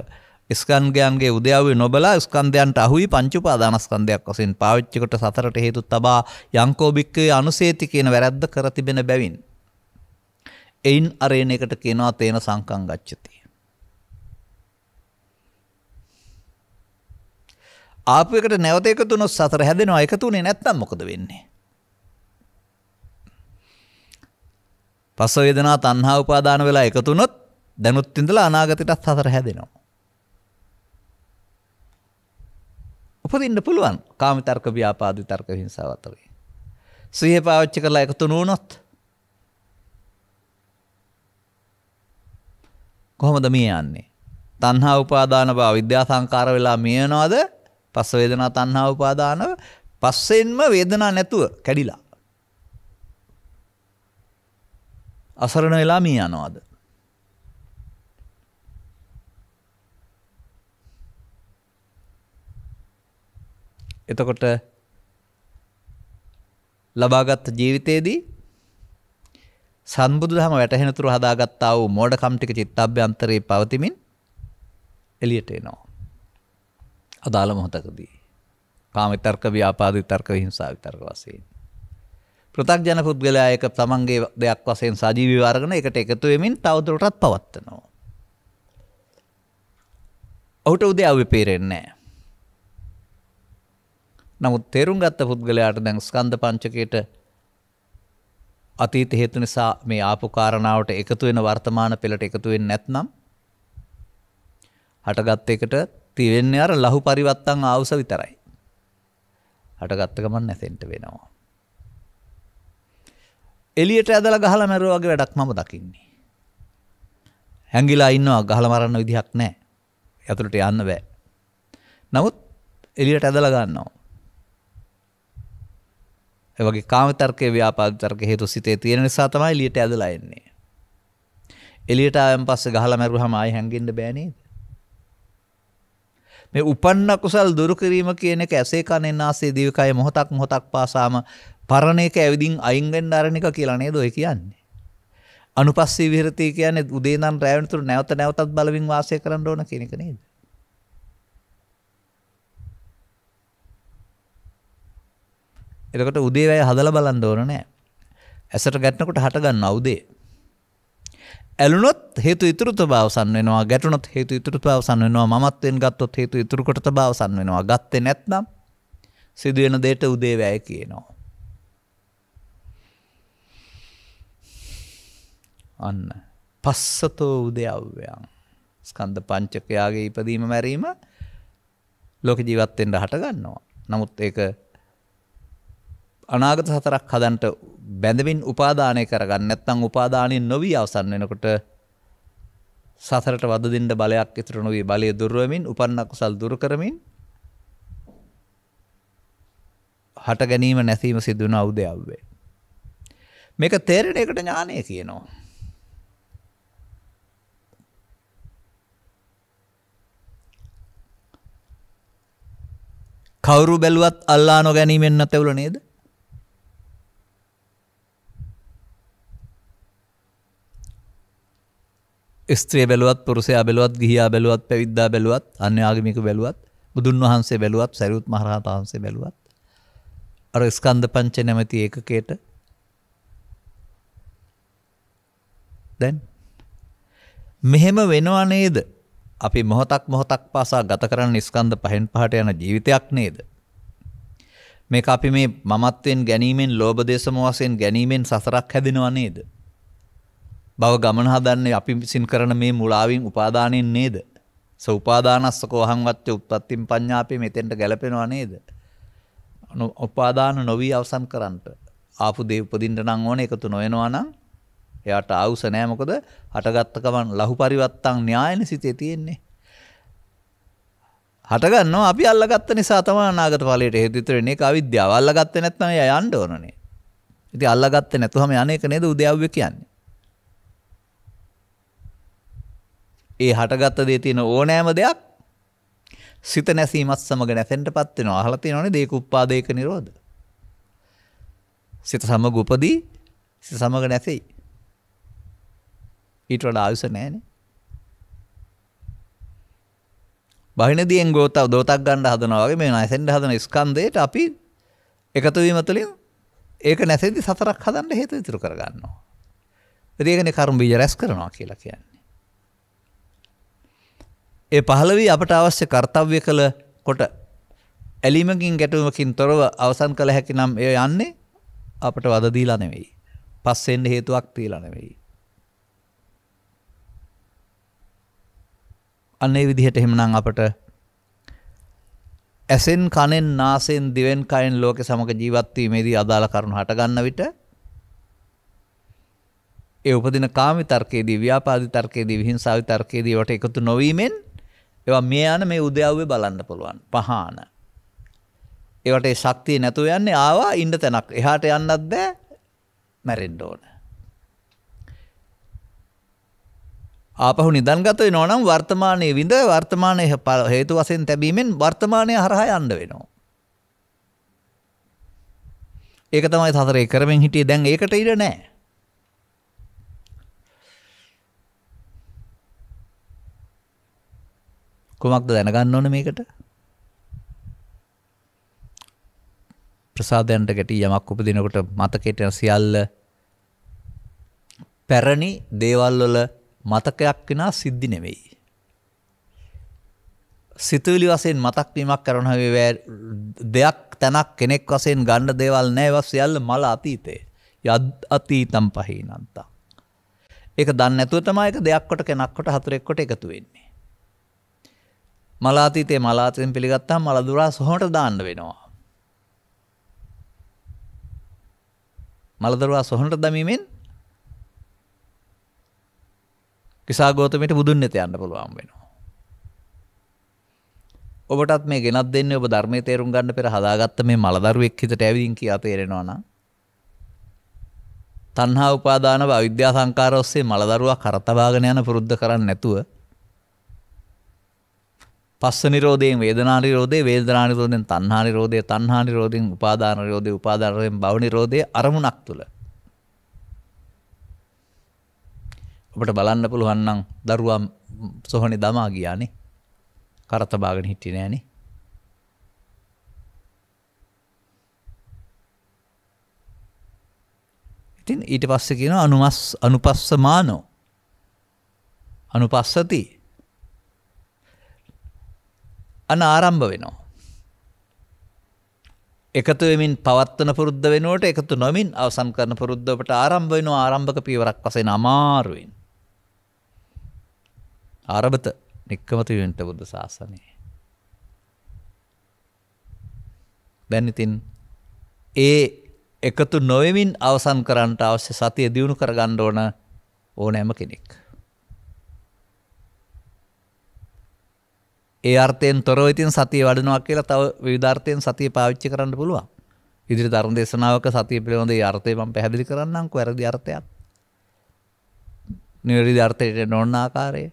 ස්කන්ගයන්ගේ උදයාවේ නොබලා ස්කන්ධයන්ට අහුයි පංචුපාදානස්කන්ධයක් වසින් පාවිච්චිකොට සතරට හේතු තබා යංකෝභික්කවේ අනුසේති කියන වැරැද්ද කර තිබෙන බැවින්. එයින් අරේන එකට කෙනවා තේන සංකං ගච්චති. ආපකට නැවත එකතුනොත් සතර හැදෙනවා එකතුනේ නැත්තම් මොකද වෙන්නේ. පස්ස වේදනා තණ්හා උපාදාන වෙලා එකතු වුණොත් දැනුත් ඉඳලා අනාගතයටත් හතර හැදෙනවා. උපදින්න පුළුවන් කාම තර්ක ව්‍යාපාද විතර්ක හිංසාව අතරේ. සිහිය පාවිච්චි කරලා එකතු නොවුනොත් කොහොමද මේ යන්නේ? තණ්හා උපාදාන බව විද්‍යා සංකාර වෙලා මියනවාද? පස්ස වේදනා තණ්හා උපාදානව පස්සෙන්ම වේදනා නැතුව කැඩිලා අසරණ වෙලා මිය යනවාද. එතකොට ලබාගත් ජීවිතයේදී සම්බුදු දහම වැටහෙනතුරු හදාගත්තා වූ මෝඩකම් ටික චිත්තභ්‍යන්තරේ පවතිමින් එළියට එනවා. අදාළ මොහොතකදී. කාම විතර්ක, ව්‍යාපාද විතර්ක, හිංසා විතර්ක වශයෙන්. ප්‍රතක්ජන පුද්ගලයා එක තමන්ගේ දෙයක් වශයෙන් සජීවී වර්ගන එකට එකතු වෙමින් තවදුරටත් පවත්වනවා. ඔහුට උදේ අවි පේරෙන්නේ නැහැ. නමුත් තේරුම් ගත්ත පුද්ගලයාට දැන් ස්කන්ධ පංචකයට අතීත හේතු නිසා මේ ආපු කාරණාවට එකතු වෙන වර්තමාන පෙළට එකතු වෙන්නේ නැත්නම් හටගත් එකට තියෙන්නේ අර ලහු පරිවත්තන් ආවුස විතරයි. හටගත්ත ගමන් නැතෙන්ට වෙනවා. එලියට ඇදලා ගහලා මැරුවා වගේ වැඩක් මම දකින්නේ. හැංගිලා ඉන්නවා ගහලා මරන්න විදිහක් නැහැ. යතුරට යන්න බෑ. නමුත් එලියට ඇදලා ගන්නවා. ඒ වගේ කාම තර්කයේ ව්‍යාපාද තර්ක හේතු සිතේ තියෙන නිසා තමයි එලියට ඇදලා එන්නේ. එලියට ආවන් පස්සේ ගහලා මැරුවාම ආයි හැංගෙන්න බෑ නේද? මේ උපන්න කුසල් දුරු කිරීම කියන එක ඇසේ කනෙන් ආසේ දිවකය මොහොතක් මොහොතක් පාසාම පරණ එක ඇවිදිින් අයින්ගෙන් අරණික කියලනේ දොය කියන්නේ. අනුපස්සේ විරතය කියන උදේනම් රෑවනතුර නැවත නැවතත් බලවින් වාසය කරන්න ඕන කෙනෙක නේද. එකට උදේවැය හදල බලන්න ඕන නෑ. ඇසට ගැටනකොට හටගන්න අවුදේ. ඇලුනොත් හේතු ඉතුරත බවසන් වෙනවා ගැටනොත් හේතු ඉතුරත බවසන් වෙනවා මත්වෙන් ගත්තොත් හේතු ඉතුරකොට බවසන් වෙනවා ගත්තේ නැත්නම් සිදුවෙන දේට උදේවැය කියනවා. අන්න පස්සතෝ උදයව්‍යයන් ස්කන්ධ පංචකයාගේ ඉපදීම මැරීම ලෝක ජීවත්තෙන්ට හටගන්නවා. නමුත් ඒක අනාගත සතරක් හදන්ට බැඳවින් උපාදානය කරගන්න ඇත්තං උපාදානයෙන් නොවී අවසන් වෙනකොට සසරට වදදින්ට බලයක් ඉතුරු නොවී බලය දුර්ුවමින් උපන්න කුසල් දුරු කරමින් හට ගැනීම නැසීම සිදුවන අවුදයව්වේ. මේක තේරණයකට ඥානය කියනවා. කවුරු බැලුවත් අල්ලා නොගැනීමෙන් නැතවල නේද? ස්ත්‍රිය බැලුවත් පුරුෂයා බැලුවත් ගිහියා බැලුවත් පැවිද්දා බැලුවත් අන්‍ය ආගමික බැලුවත් බුදුන් වහන්සේ බැලුවත් සරියුත් මහරහතන් වහන්සේ බැලුවත් අර ස්කන්ධ පංච නැමැති ඒකකයට දැන් මෙහෙම වෙනවා නේද අපි මොහොතක් මොහොතක් පාසා ගත කරන ස්කන්ධ පහෙන් පහට යන ජීවිතයක් නේද? මේක අපි මේ මමත්වෙන් ගැනීමෙන් ලෝභ දේශ මොහසෙන් ගැනීමෙන් සසරක් හැදෙනවා නේද? භව ගමන හදන්නේ අපි විසින් කරන මේ මුලාවෙන් උපාදානෙන් නේද? සෝපාදානස්සකෝ අහංවත්ත්‍ය උත්පත්තිම් පඤ්ඤාපේ මෙතෙන්ට ගැලපෙනවා නේද? උපාදාන නොවි අවසන් කරන්නට ආපු දේ උපදින්න නම් ඕනේ එකතු නොවෙනවා නම් එයාට ආවුස නෑ මොකද හටගත්තකමන් ලහු පරිවත්තන් න්‍යායන සිතේ තියෙන්නේ. හටගන්න අපි අල්ලගත්ත නිසා තම නාගත පලට හෙදිතරන්නේ අවිද්‍යාව අල්ලගත්ත නැත්න යන්ඩ ඕනනේ. ඉති අල්ලගත්ත නැතුහම යනක නේද උදයව්ව කියන්නේ. ඒ හටගත්ත දේ තියෙන ඕනෑම දෙයක් සිත නැසීමත් සමග නැතැන්ට පත්වෙන අහලති නොන දෙක උපාදයක නිරෝධ. සිත සමග උපදී සිත සමග නැසෙයි. ඊට වඩා ආයුෂ නැහැනේ. බහිනදීෙන් ගෝතව දෝතක් ගන්න හදනවා වගේ මේ නැසෙන්න හදන ස්කන්ධයට අපි එකතු වීම තුළින් ඒක නැසෙද්දි සතරක් හදන්න හේතු ඉතුරු කර ගන්නවා. ඉතින් ඒකනේ කර්ම බීජ රැස් කරනවා කියලා කියන්නේ. ඒ 15 අපට අවශ්‍ය කාර්යය කළ කොට ඇලීමකින් ගැටුමකින් තොරව අවසන් කළ හැකි නම් එය යන්නේ අපට වද දීලා නෙවෙයි. පස්සෙන් හේතුවක් තියලා නෙවෙයි. අන්න ඒ විදිහට එහෙමනම් අපට ඇසෙන් කනෙන් නාසයෙන් දිවෙන් කයෙන් ලෝකෙ සමග ජීවත් වීමේදී අදාළ කරුණු හට ගන්න විට ඒ උපදින කාමී තර්කයේදී ව්‍යාපාදී තර්කයේදී විහිංසාවී තර්කයේදී වට එකතු නොවීමෙන් ඒවා මේ යන මේ උදයව්වේ බලන්න පුළුවන් පහාන ඒවට ඒ ශක්තිය නැතුව යන්නේ ආවා ඉන්න තැනක් එහාට යන්නත් බෑ මැරෙන්න ඕනේ ආපහු නිදන්ගත වෙනවා නම් වර්තමානයේ විඳ වර්තමානයේ හේතු වශයෙන් තැබීමෙන් වර්තමානය හරහා යන්න වෙනවා. ඒක තමයි සතරේ කරමින් හිටියේ දැන් ඒකට ඉඩ නැහැ. කුමක්ද දැනගන්න ඕන මේකට? ප්‍රසාදයන්ට ගැටි යමක් උපදිනකොට මතකයට සියල්ල පැරණි දේවල් වල මතකයක් කෙනා සිද්ධි නෙවෙයි. සිතුවිලි වසයෙන් මතක්වීමක් කරන දෙයක් තැනක් කෙනෙක් වසයෙන් ගණ්ඩ දේවල් නෑවස් යල්ල මල අතීතේ යද අතීතම් පහිනන්තා. ඒක දන්න ඇතුවටමයක දෙයක්කොට කෙනක්කොට හතුරෙක්කොට එකතු වෙන්නේ. මලාතීතේ මලාතයෙන් පිළිගත්තා මලදුරා සොහොට දාන්න වෙනවා. මලදරවා සොහොට දමීමෙන් විසාගෝතමයට බුදුන් නෙත යන්න පුළුවන් වෙනවා. ඔබටත් මේ ගෙනත් දෙන්නේ ඔබ ධර්මයේ තේරුම් ගන්න පෙර හදාගත්ත මේ මලදරුවෙක් හිතට ඇවිදින් කියා තේරෙනවා නම් තණ්හා උපාදාන අවිද්‍යා සංකාර ඔස්සේ මලදරුවා කරතබාගෙන යන පුරුද්ද කරන්නේ නැතුව පස්ස නිරෝධයෙන් වේදනා නිරෝධේ වේදනා නිරෝධයෙන් තණ්හා නිරෝධේ තණ්හා නිරෝධයෙන් උපාදාන නිරෝධේ උපාදාන නිරෝධයෙන් භව නිරෝධේ අරමුණක් තුළ ඔබට බලන්න පුළුවන් නම් දරුවා සොහනේ දමා ගියානේ. කරත බාගෙන හිටියේ නෑනේ. ඉතින් ඊට පස්සේ කියන අනුමස් අනුපස්ස මානෝ අනුපස්සති අන ආරම්භ වෙනවා එකතු වෙමින් පවත්වන පුරුද්ද වෙනුවට එකතු නොමින් අවසන් කරන පුරුද්දවට ආරම්භ වෙනවා ආරම්භක පියවරක් වශයෙන් අමාරුවෙන් අරබත නික්කමතිවෙන්ට බුද්ධ ශාසනය. දැනිතින් ඒ එකතු නොවමින් අවසන් කරන්නට අවශ්‍ය සතිය දියුණු කර ගණ්ඩෝන ඕනෑම කෙනෙක්. ඒ අර්ථයෙන් තොරව ඉතින් සතිය වඩනවා කියලා තව විධාර්ථයෙන් සතිය පාවිච්චි කරන්න පුළුවන්. ඉදිරි ධර්ම දේශනාවක සතිය පිළිබඳ අර්ථය මම පැහැදිලි කරන්නම් වැරදි අර්ථයක්. නිවැරදි අර්ථයට නොන්න ආකාරයේ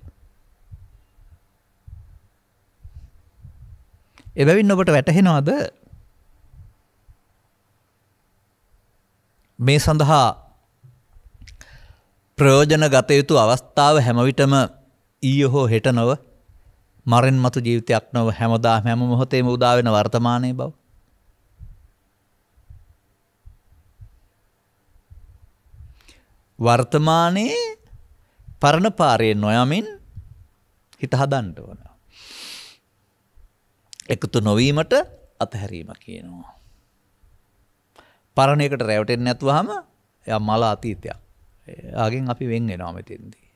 එබැවින් ඔබට වැටහෙනවාද මේ සඳහා ප්‍රයෝජන ගතයුතු අවස්ථාව හැමවිටම ඊය හෝ හෙට නොව මරෙන් මතු ජීවිතයක් නොව හැමදා හැම මොහොතේම උදාවෙන වර්තමානය බව වර්තමානයේ පරණ පාරයෙන් නොයමින් හිත හදන්ට ඕනවා. එකතු නොවීමට අතහැරීම කියනවා. පරණයකට රැවටෙන් නැතුවහම ය මල අතීතයක් ආගෙන් අපි වෙන් එනවාමතින්දී.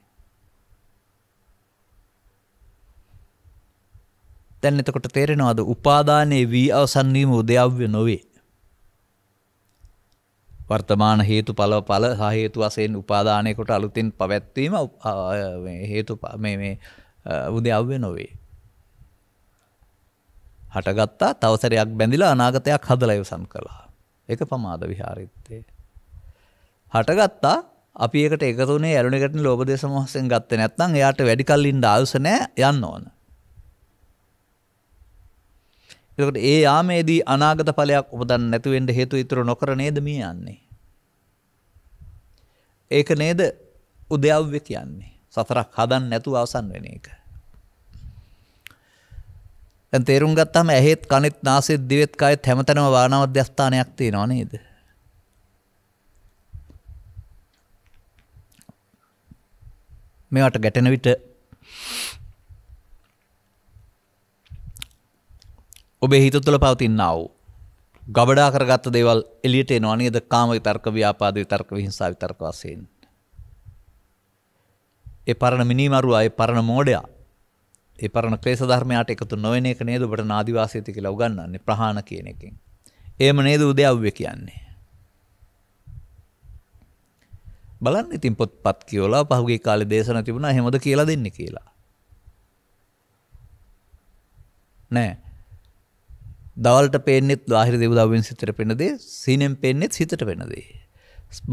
තැන් එතකොට තේරෙනවාද උපාදානයේ වී අවසන්වීම උදයව්‍ය නොවේ. වර්තමාන හේතු පල පල හේතු වසයෙන් උපාදානයකොට අලුතින් පවැත්වීම හේතු උදයව්‍ය නොවේ. හටගත්තා තවසරයක් බැඳිලා අනාගතයක් හදල යවසන් කළා. එක පමාද විහාරිත්තේ. හටගත්තා අපි එකට එකතුනේ ඇලුණෙකට ලෝබදේ සමහසෙන් ගත්ත නැත්නම් එයාට වැඩිකල්ලින් ආයුසනය යන්න ඕන. එකට ඒ යාමේදී අනාගත පලයක් උපදන් නැතුවෙන්ට හේතු ඉතුර නොකර නේද මේ යන්නේ. ඒක නේද උදයව්්‍ය කියන්නේ සතරක් හදන් නැතු අවසන් වෙන එක. දැන් තේරුම් ගත්තාම ඇහෙත් කනෙත් නාසෙත් දිවෙත් කයෙත් හැමතැනම වානා මධ්‍යස්ථානයක් තියෙනවා නේද? මේවට ගැටෙන විට ඔබේ හිත තුළ පවතිනා වූ ගබඩා කරගත්ත දේවල් එළියට එනවා නේද? කාම විතර්ක, ව්‍යාපාද විතර්ක, විහිංසාව විතර්ක වශයෙන්. ඒ පරණ මිනිමරුවා, ඒ පරණ මෝඩයා ඒ පරණ ක්ලේශ ධර්මයට එකතු නොවන එක නේද ඔබට නාදිවාසීති කියලා උගන්වන්නේ ප්‍රහාණ කියන එකෙන්. එහෙම නේද උදයව්වේ කියන්නේ. බලන්න ඉතින් පොත්පත් කියවලා පහුගිය කාලේ දේශන තිබුණා එහෙමද කියලා දෙන්නේ කියලා. නෑ. දවල්ට පේන්නෙත් බාහිර දේවදවෙන් සිතට පෙන දේ, සීනෙන් පේන්නෙත් සිතට පෙන දේ.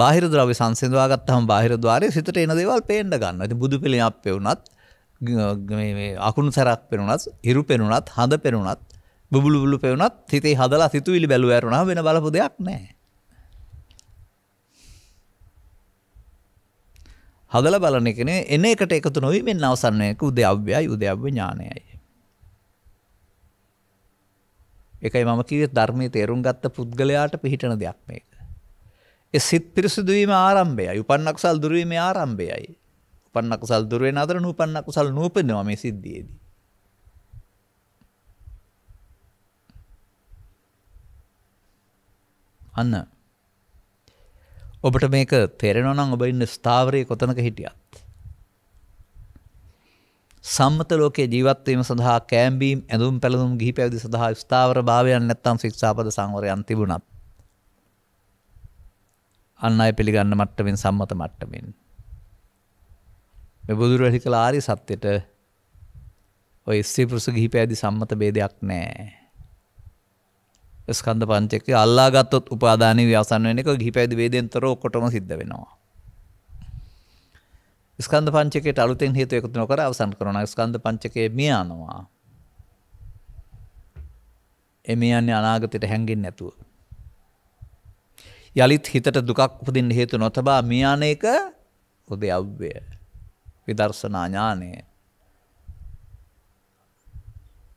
බාහිර ද්‍රව්‍ය සංසිඳවා ගත්තාම බාහිර ద్వාරයේ සිතට එන දේවල් පේන්න ගන්නවා. ඉතින් බුදු පිළිම අපේ වුණත් අකුණු සැරක් පෙනුනත් හිරු පෙනුනත් හඳ පෙනුනත් බුබුලුබුලු පෙවුනත් හිතේ හදලා සිතුවිලි බැලු ඇරුණා වෙන බලපු දෙයක් නෑ. හදල බලන එකන එන එකට එකතු නොවී මෙන්න අවසන්නයක උදයව්‍යයි උදයව්‍ය ඥානයයි. එකයි මම කිවේ ධර්මය තේරුම් ගත්ත පුද්ගලයාට පිහිටන දෙයක් මේක. එ සිත් පිරිසිදුවීම ආරම්භයයි උපන්නක්සල් දුරුවීම ආරම්භයයි. උපන්න කුසල් දුර වෙන අතර නූපන්න කුසල් නූපදිනවා මේ සිද්ධියේදී. අන්න ඔබට මේක තේරෙනවා නම් ඔබ ඉන්න ස්ථාවරයේ කොතනක හිටියත් සම්මත ලෝකයේ ජීවත් වීම සඳහා කෑම්බීම් ඇඳුම් පැළඳුම් ගිහි පැවිදි සඳහා ස්ථාවර භාවයන් නැත්නම් ශික්ෂාපද සංවරයන් තිබුණත් අන්න අය පිළිගන්න මට්ටමින් සම්මත මට්ටමින් මේ බුදුර වැඩි කළ ආරි සත්‍යයට ඔය ස්ත්‍රී පුරුෂ ගිහි පැවිදි සම්මත ભેදයක් නැහැ. ස්කන්ධ පංචකය අල්ලා ගත්තොත් උපාදානෙ ව්‍යසන වෙන එක ගිහි පැවිදි ભેදෙන්තර ඔක්කොටම සිද්ධ වෙනවා. ස්කන්ධ පංචකයට අලුතෙන් හේතු එකතු නොකර අවසන් කරනවා. ස්කන්ධ පංචකයේ මිය යනවා. එමේ යන්නේ අනාගතයට හැංගෙන්නේ නැතුව. යළිත් හිතට දුකක් උපදින්න හේතු නොතබා මියාන එක උදේ අව්‍යය. විදර්ශනා ඥානය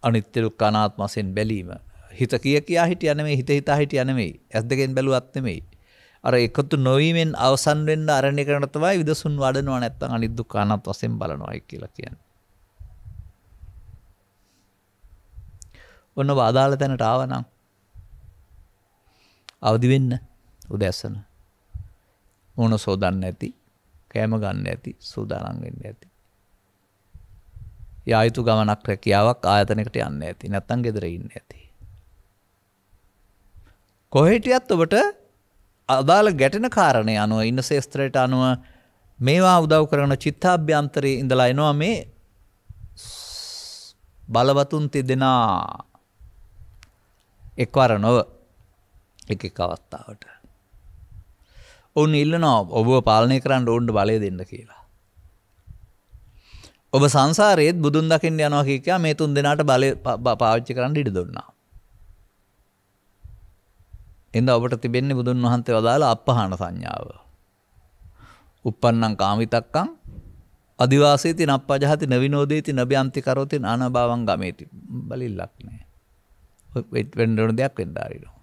අනිත්‍ය දුක්ඛ අනාත්ම වශයෙන් බැලීම හිත කිය කියා හිටිය නෙමෙයි හිත හිතා හිටිය නෙමෙයි ඇස් දෙකෙන් බැලුවත් නෙමෙයි අර එකතු නොවීමෙන් අවසන් වෙන්න අරණය කරන තමයි විදසුන් වඩනවා නැත්නම් අනිත් දුක්ඛ අනාත්ම වශයෙන් බලනවායි කියලා කියන්නේ ඔන්න අදාළ තැනට ආවනම් අවදි වෙන්න උදැසන මොන සෝදන්න ඇති කෑම ගන්න ඇති සූදානම් වෙන්න ඇති. යායුතු ගමනක් රැකියාවක් ආයතනකට යන්න ඇති නැත්තම් ගෙදර ඉන්න ඇති. කොහෙටියත් ඔබට අදාළ ගැටෙන කාරණය අනුව ඉන්න ශේස්ත්‍රයට අනුව මේවා උදව් කරන චිත්තාභ්‍යන්තරයේ ඉඳලා එනවා මේ බලවතුන් තිදෙනා එක්වර නොව එක එක අවස්ථාවට. ඔවුන් ඉල්ලනවා ඔබව පාලනය කරන්න ඔවුන්ට බලය දෙන්න කියලා. ඔබ සංසාරයේත් බුදුන් දකිින් යනවා කියකයා මේ තුන් දෙනාට බල පාච්චි කරන්න ඉඩ දුන්නා. එද ඔබට තිබෙන්නේ බුදුන් වහන්සේ වදාලා අපහන සංඥාව. උපන්නං කාමිතක්කං අධිවාසේති නප්පජහති නවිනෝදේති නභ්‍යන්තිකරෝතින් අනභාවන් ගමේති බලිල්ලක් නෑ. වෙඩවන දෙයක් වෙන්ඩාරිනවා.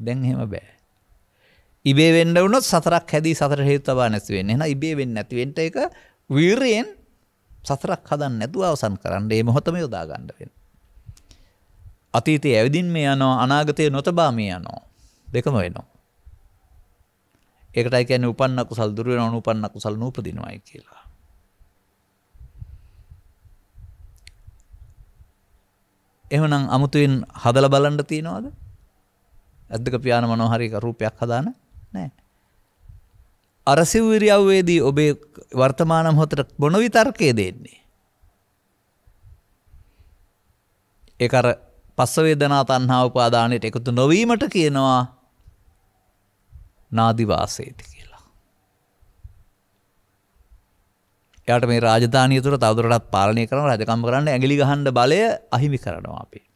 දැන් එහෙම බෑ. ඉබේ වෙන්න වුණොත් සතරක් හැදී සතර හේතු තබා නැති වෙන්නේ. එහෙනම් ඉබේ වෙන්නේ නැති වෙන්න ඒක වීරයෙන් සතරක් හදන්න නැතුව අවසන් කරන්න මේ මොහොතම යොදා ගන්න වෙනවා. අතීතයේ ඇවිදින් මේ යනවා අනාගතයේ නොතබා මේ යනවා. දෙකම වෙනවා. ඒකටයි කියන්නේ උපන්න කුසල් දුර වෙනවා නූපන්න කුසල් නූපදිනවායි කියලා. එහෙනම් අමුතුවෙන් හදලා බලන්න තියනවාද? ඇද්දක පියාන මනෝහරි රූපයක් හදාන නෑ. අර සිව් ඉරියව්වේදී ඔබේ වර්තමාන මොහොතට මොන විතර්කයේ දෙන්නේ? ඒක අර පස්ස වේදනා තණ්හා උපාදානයට එකතු නොවීමට කියනවා නාදි වාසේති කියලා. එයාට මේ රාජධානිය තුර තවදුරටත් පාලනය කරන රජකම් කරන්න ඇඟිලි ගහන්න බලය අහිමි කරනවා අපි.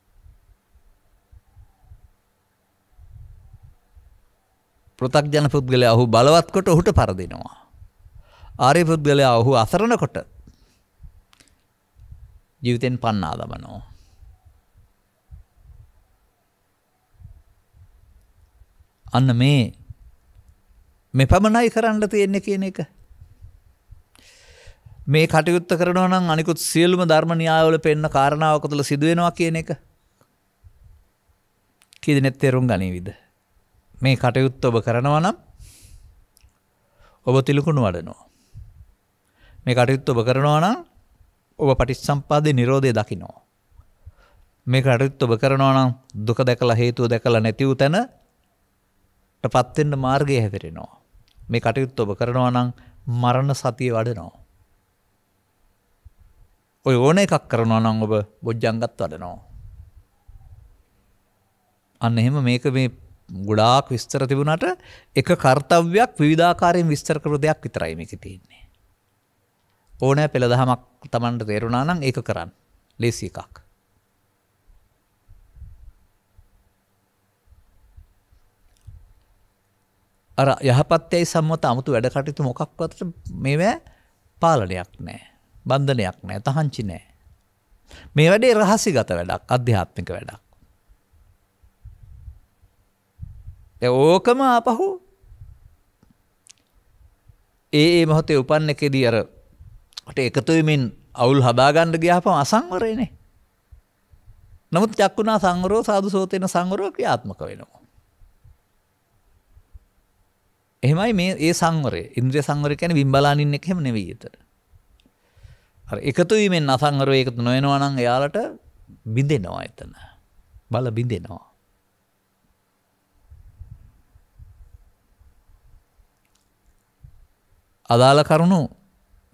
පෘථග්ජන පුද්ගලයා ඔහු බලවත්කොට ඔහුට පරදිනවා. ආරය පුද්ගලයා ඔහු අසරණකොට ජීවිතෙන් පන්නා දමනෝ. අන්න මේ මෙ පමණයි කරන්න තියෙන්න කියන එක. මේ කටයුත්ත කරනවා නම් අනිකුත් සියලුම ධර්මනියාවල පෙන්න කාරණාවක තුළ සිදුවෙනවා කියන එක. කිදනෙත් තෙරුම් ගනීවිද. මේ කටයුත්ත ඔබ කරනවා නම් ඔබ තිලකුණු වඩනවා. මේ කටයුත්ත ඔබ කරනවා නම් ඔබ පටිච්චසම්පාදේ නිරෝධය දකිනවා. මේ කටයුත්ත ඔබ කරනවා නම් දුක දැකලා හේතුව දැකලා නැති වූ තැනට පත් වෙන්න මාර්ගය හැදෙරෙනවා. මේ කටයුත්ත ඔබ කරනවා නම් මරණ සතිය වඩනවා. ඔය ඕන එකක් කරනවා නම් ඔබ බොජ්ජංගත් වඩනවා. අන්න එහෙම මේක මේ ගොඩාක් විස්තර තිබුණට එක කර්තව්‍යයක් විධාකාරයෙන් විස්තර කර දෙයක් විතරයි මේක තියෙන්නේ. ඕනෑ පෙළ දහමක් තමන්ට තේරුණා නම් ඒක කරන්න ලෙසි එකක්. අර යහපත්තයයි සම්මත අමුතු වැඩ කටයුතු මොකක්වත් මේවැ පාලනයක් නෑ බන්ධනයක් නෑ තහංචි නෑ. මේ වැඩේ රහසි ගත වැඩක් අධ්‍යාත්මික වැඩක්. ඕකම ආපහු ඒ ඒ මොහොතේ උපන්න එකෙදී අර ට එකතුවමින් අවුල් හදාගණ්ඩ ග්‍යාපම අසංවරයනේ. නමුත් චක්කුණා සංවරෝ සාදු සෝතයන සංවරෝ ක්‍රියාත්මක වෙනවා. එහෙමයි මේ ඒ සංවරය ඉන්ද්‍ර සංවර කැන විම්බලානින්න එක හෙම නෙවීතර. එකතුවීමෙන් අසංවරෝ එකතු නොයෙනවනං එයාලට බිඳෙනවා එතන. බල බිඳෙනවා. අදාළ කරුණු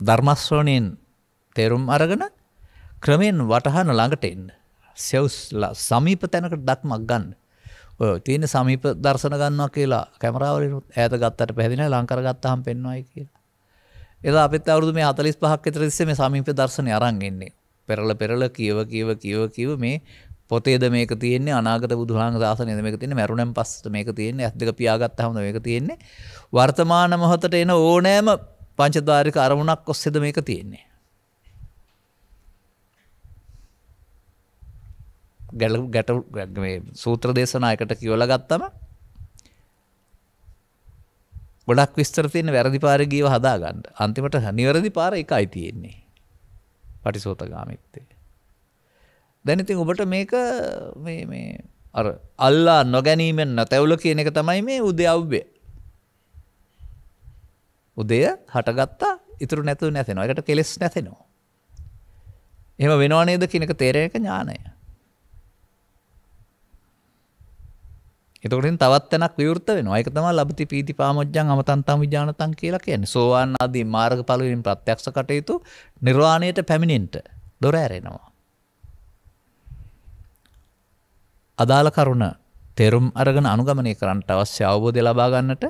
ධර්මස්වනයෙන් තේරුම් අරගෙන ක්‍රමයෙන් වටහන ළඟට එන්න. සෙවස් සමීප තැනකට දක්මක් ගන්න. ඔය තියෙන සමීප දර්ශන ගන්නවා කියලා කැමරාවලිනුත් ඈත ගත්තට පැහැදිලිනේ ලංකර ගත්තාම පෙන්වයි කියලා. එදා අපිත් අවුරුදු මේ 45ක් විතර තිස්සේ මේ සමීප දර්ශනේ අරන් ඉන්නේ. පෙරල පෙරල කියව කියව කියව කියව මේ පොතේද මේක තියන්නේ අනාගත බුදුහාන් සාසනයද මේක තියන්නේ මැරුණෙන් පස්සේ මේක තියන්නේ ඇස් දෙක පියාගත්තාම මේක තියන්නේ වර්තමාන මොහොතට එන ඕනෑම පංචදාරික අරමුණක් ඔස්සේද මේක තියෙන්නේ ගැල ගැට සූත්‍ර දේශනා එකට කියවලා ගත්තම ගොඩක් විස්තර තියෙන වැරදි පාර ගීව හදාගන්න. අන්තිමට නිවැරදි පාර එකයි තියෙන්නේ. පටිසෝතගාමිත්තේ. දැන් ඉතින් ඔබට මේක මේ මේ අර අල්ලා නොගැනීමෙන් නැතැවුල කියන එක තමයි මේ උදයව්‍ය. උදය හටගත්තා ඉතුරු නැතුව නැතෙනවා. ඒකට කෙලෙස් නැතෙනවා. එහෙම වෙනව නේද කියන එක තේරෙන එක ඥානය. එතකොටින් තවත් තැනක් විවෘත වෙනවා. ඒක තමයි ලබති පීති පාමොච්චං අමතන්තම් විඥානතං කියලා කියන්නේ. සෝවාන් ආදී මාර්ගඵල වලින් ප්‍රත්‍යක්ෂ කටයුතු නිර්වාණයට පැමිණෙන්න දොර ඇරෙනවා. අදාළ කරුණ තෙරුම් අරගෙන අනුගමනය කරන්නට අවශ්‍ය අවබෝධය ලබාගන්නට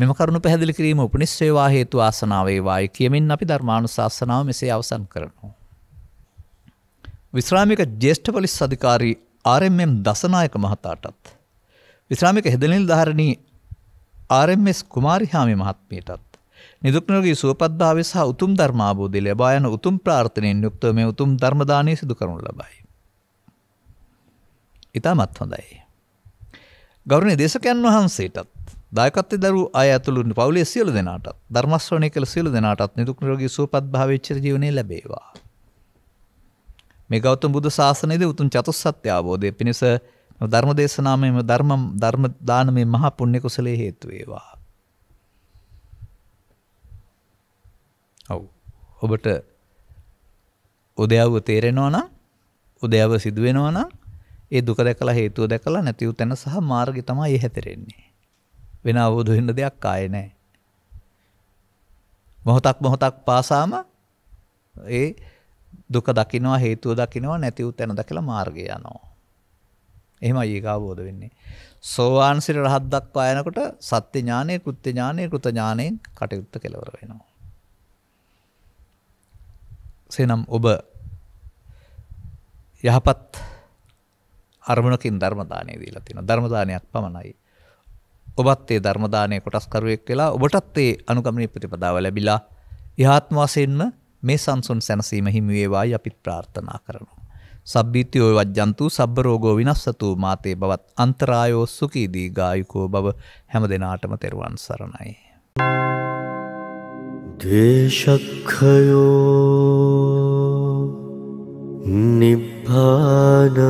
මෙම කරුණු පැහැදිලි කිරීම උපනිස්වේවා හේතු ආසනාවේවායි කියමින් අපි ධර්මාණු ශාසනාව මෙසේ අවසන් කරනවා. විශ්‍රාමික ජේෂ්ඨ පොලිස් අධිකාරී RMM දසනායක මහතාටත් විශ්‍රාමික හෙදනිල් ධාරණී RMS කුමාරිහාමි මහත්මියටත් නිදුක් නිරෝගී සුවපත් භාවය සහ උතුම් ධර්මාභෝධය ලබා යන උතුම් ප්‍රාර්ථනයෙන් යුක්තව මේ උතුම් ධර්ම දානය සිදු කරනු ලබයි. ඉතාමත් හොඳයි. ගෞරවනීය දේශකයන් වහන්සේටත් දායකත්වයේ දරු අය ඇතුළු පවුලේ සියලු දෙනාටත් ධර්මශ්‍රවණය කළ සියලු දෙනාටත් නිදුක් නිරෝගී සුවපත් භාවයේ චිර ජීවනයේ ලැබේවා. මේ ගෞතම බුදු සාසනයේදී උතුම් චතුස්සත්‍ය අවබෝධය පිණිස ධර්ම දේශනාවෙම ධර්ම ධර්ම දානමේ මහා පුණ්‍ය කුසලයේ හේතු වේවා. ඔව්. ඔබට උදයව තේරෙනවා නම් උදයව සිදු වෙනවා නම් ඒ දුක දැකලා හේතුව දැකලා නැති වූ තැන සහ මාර්ගය තමයි හැතරෙන්නේ. වෙන අවබෝධ වෙන්න දෙයක් ආයේ නැහැ. මොහොතක් මොහොතක් පාසාම ඒ දුක දකිනවා හේතුව දකිනවා නැති වූ තැන දැකලා මාර්ගය යනවා. එහෙමයි ඒක අවබෝධ වෙන්නේ. සෝවාන් සිර රහත් දක්වා යනකොට සත්‍ය ඥානය, කෘත්‍ය ඥානය, කෘත ඥානයෙන් කටයුත්ත කෙලවර වෙනවා. සේනම් ඔබ යහපත් අරමුණකින් ධර්මදානය දීලා තියෙනවා. ධර්මදානයක් පමණයි. ඔබත් ඒ ධර්මදානය කොටස්කරුවෙක් වෙලා ඔබටත් ඒ අනුගමනය ප්‍රතිපදාව ලැබිලා යහත්ම වශයෙන්ම මේ සංසුන් සැනසීම හිමි වේවායි අපි ප්‍රාර්ථනා කරනවා. සබ්බීති ඔය වජ්ජන්තු සබ්බ රෝගෝ විනස්සතු මාතේ බවත් අන්තරායෝ සුඛී දීගායුකෝ බව හැම දිනාටම තෙරුවන් සරණයි. දේශක්ඛයෝ निब्बानं